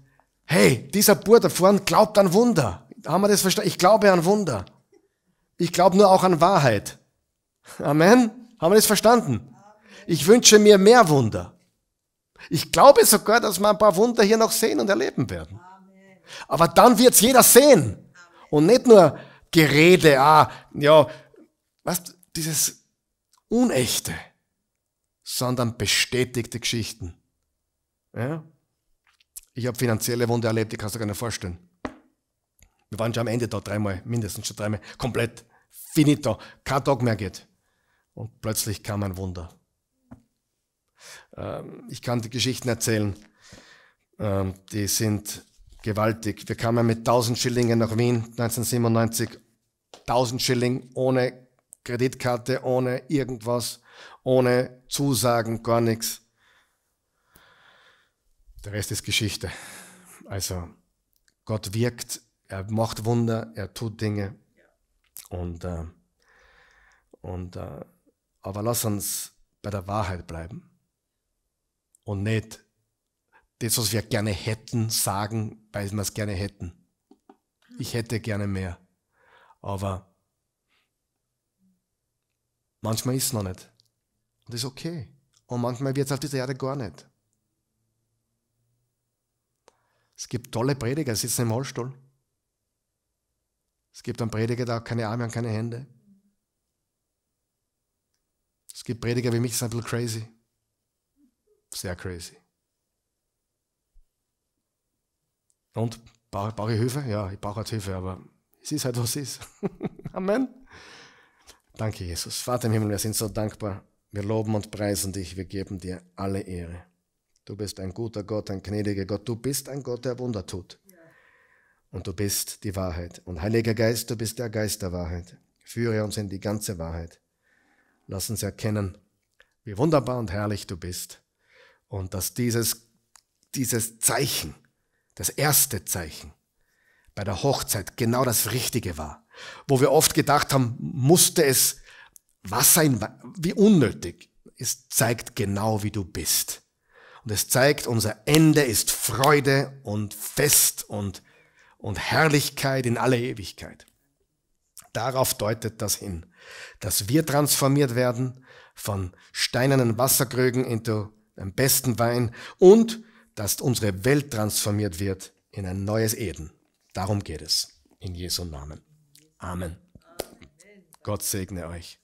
A: hey, dieser Bur da vorne glaubt an Wunder. Haben wir das verstanden? Ich glaube an Wunder. Ich glaube nur auch an Wahrheit. Amen. Haben wir das verstanden? Ich wünsche mir mehr Wunder. Ich glaube sogar, dass wir ein paar Wunder hier noch sehen und erleben werden. Aber dann wird's jeder sehen. Und nicht nur Gerede, ah, ja, was, dieses Unechte, sondern bestätigte Geschichten. Ja? Ich habe finanzielle Wunder erlebt, die kannst du gar nicht vorstellen. Wir waren schon am Ende da, dreimal, mindestens schon dreimal, komplett finito, kein Tag mehr geht. Und plötzlich kam ein Wunder. Ähm, ich kann die Geschichten erzählen, ähm, die sind gewaltig. Wir kamen mit 1000 Schillingen nach Wien 1997, 1000 Schilling ohne Kreditkarte, ohne irgendwas, ohne Zusagen, gar nichts. Der Rest ist Geschichte. Also Gott wirkt er macht Wunder, er tut Dinge. Und, äh, und äh, aber lass uns bei der Wahrheit bleiben und nicht das, was wir gerne hätten, sagen, weil wir es gerne hätten. Ich hätte gerne mehr, aber manchmal ist es noch nicht. Und das ist okay. Und manchmal wird es auf dieser Erde gar nicht. Es gibt tolle Prediger, sitzen im Rollstuhl. Es gibt einen Prediger, der hat keine Arme und keine Hände. Es gibt Prediger wie mich, die sind ein bisschen crazy. Sehr crazy. Und brauche, brauche ich Hilfe? Ja, ich brauche halt Hilfe, aber es ist halt, was es ist. Amen. Danke, Jesus. Vater im Himmel, wir sind so dankbar. Wir loben und preisen dich. Wir geben dir alle Ehre. Du bist ein guter Gott, ein gnädiger Gott. Du bist ein Gott, der Wunder tut und du bist die Wahrheit. Und Heiliger Geist, du bist der Geist der Wahrheit. Führe uns in die ganze Wahrheit. Lass uns erkennen, wie wunderbar und herrlich du bist. Und dass dieses, dieses Zeichen, das erste Zeichen, bei der Hochzeit genau das Richtige war. Wo wir oft gedacht haben, musste es was sein, wie unnötig. Es zeigt genau, wie du bist. Und es zeigt, unser Ende ist Freude und Fest und und Herrlichkeit in alle Ewigkeit. Darauf deutet das hin, dass wir transformiert werden von steinernen Wasserkrögen in den besten Wein und dass unsere Welt transformiert wird in ein neues Eden. Darum geht es. In Jesu Namen. Amen. Amen. Gott segne euch.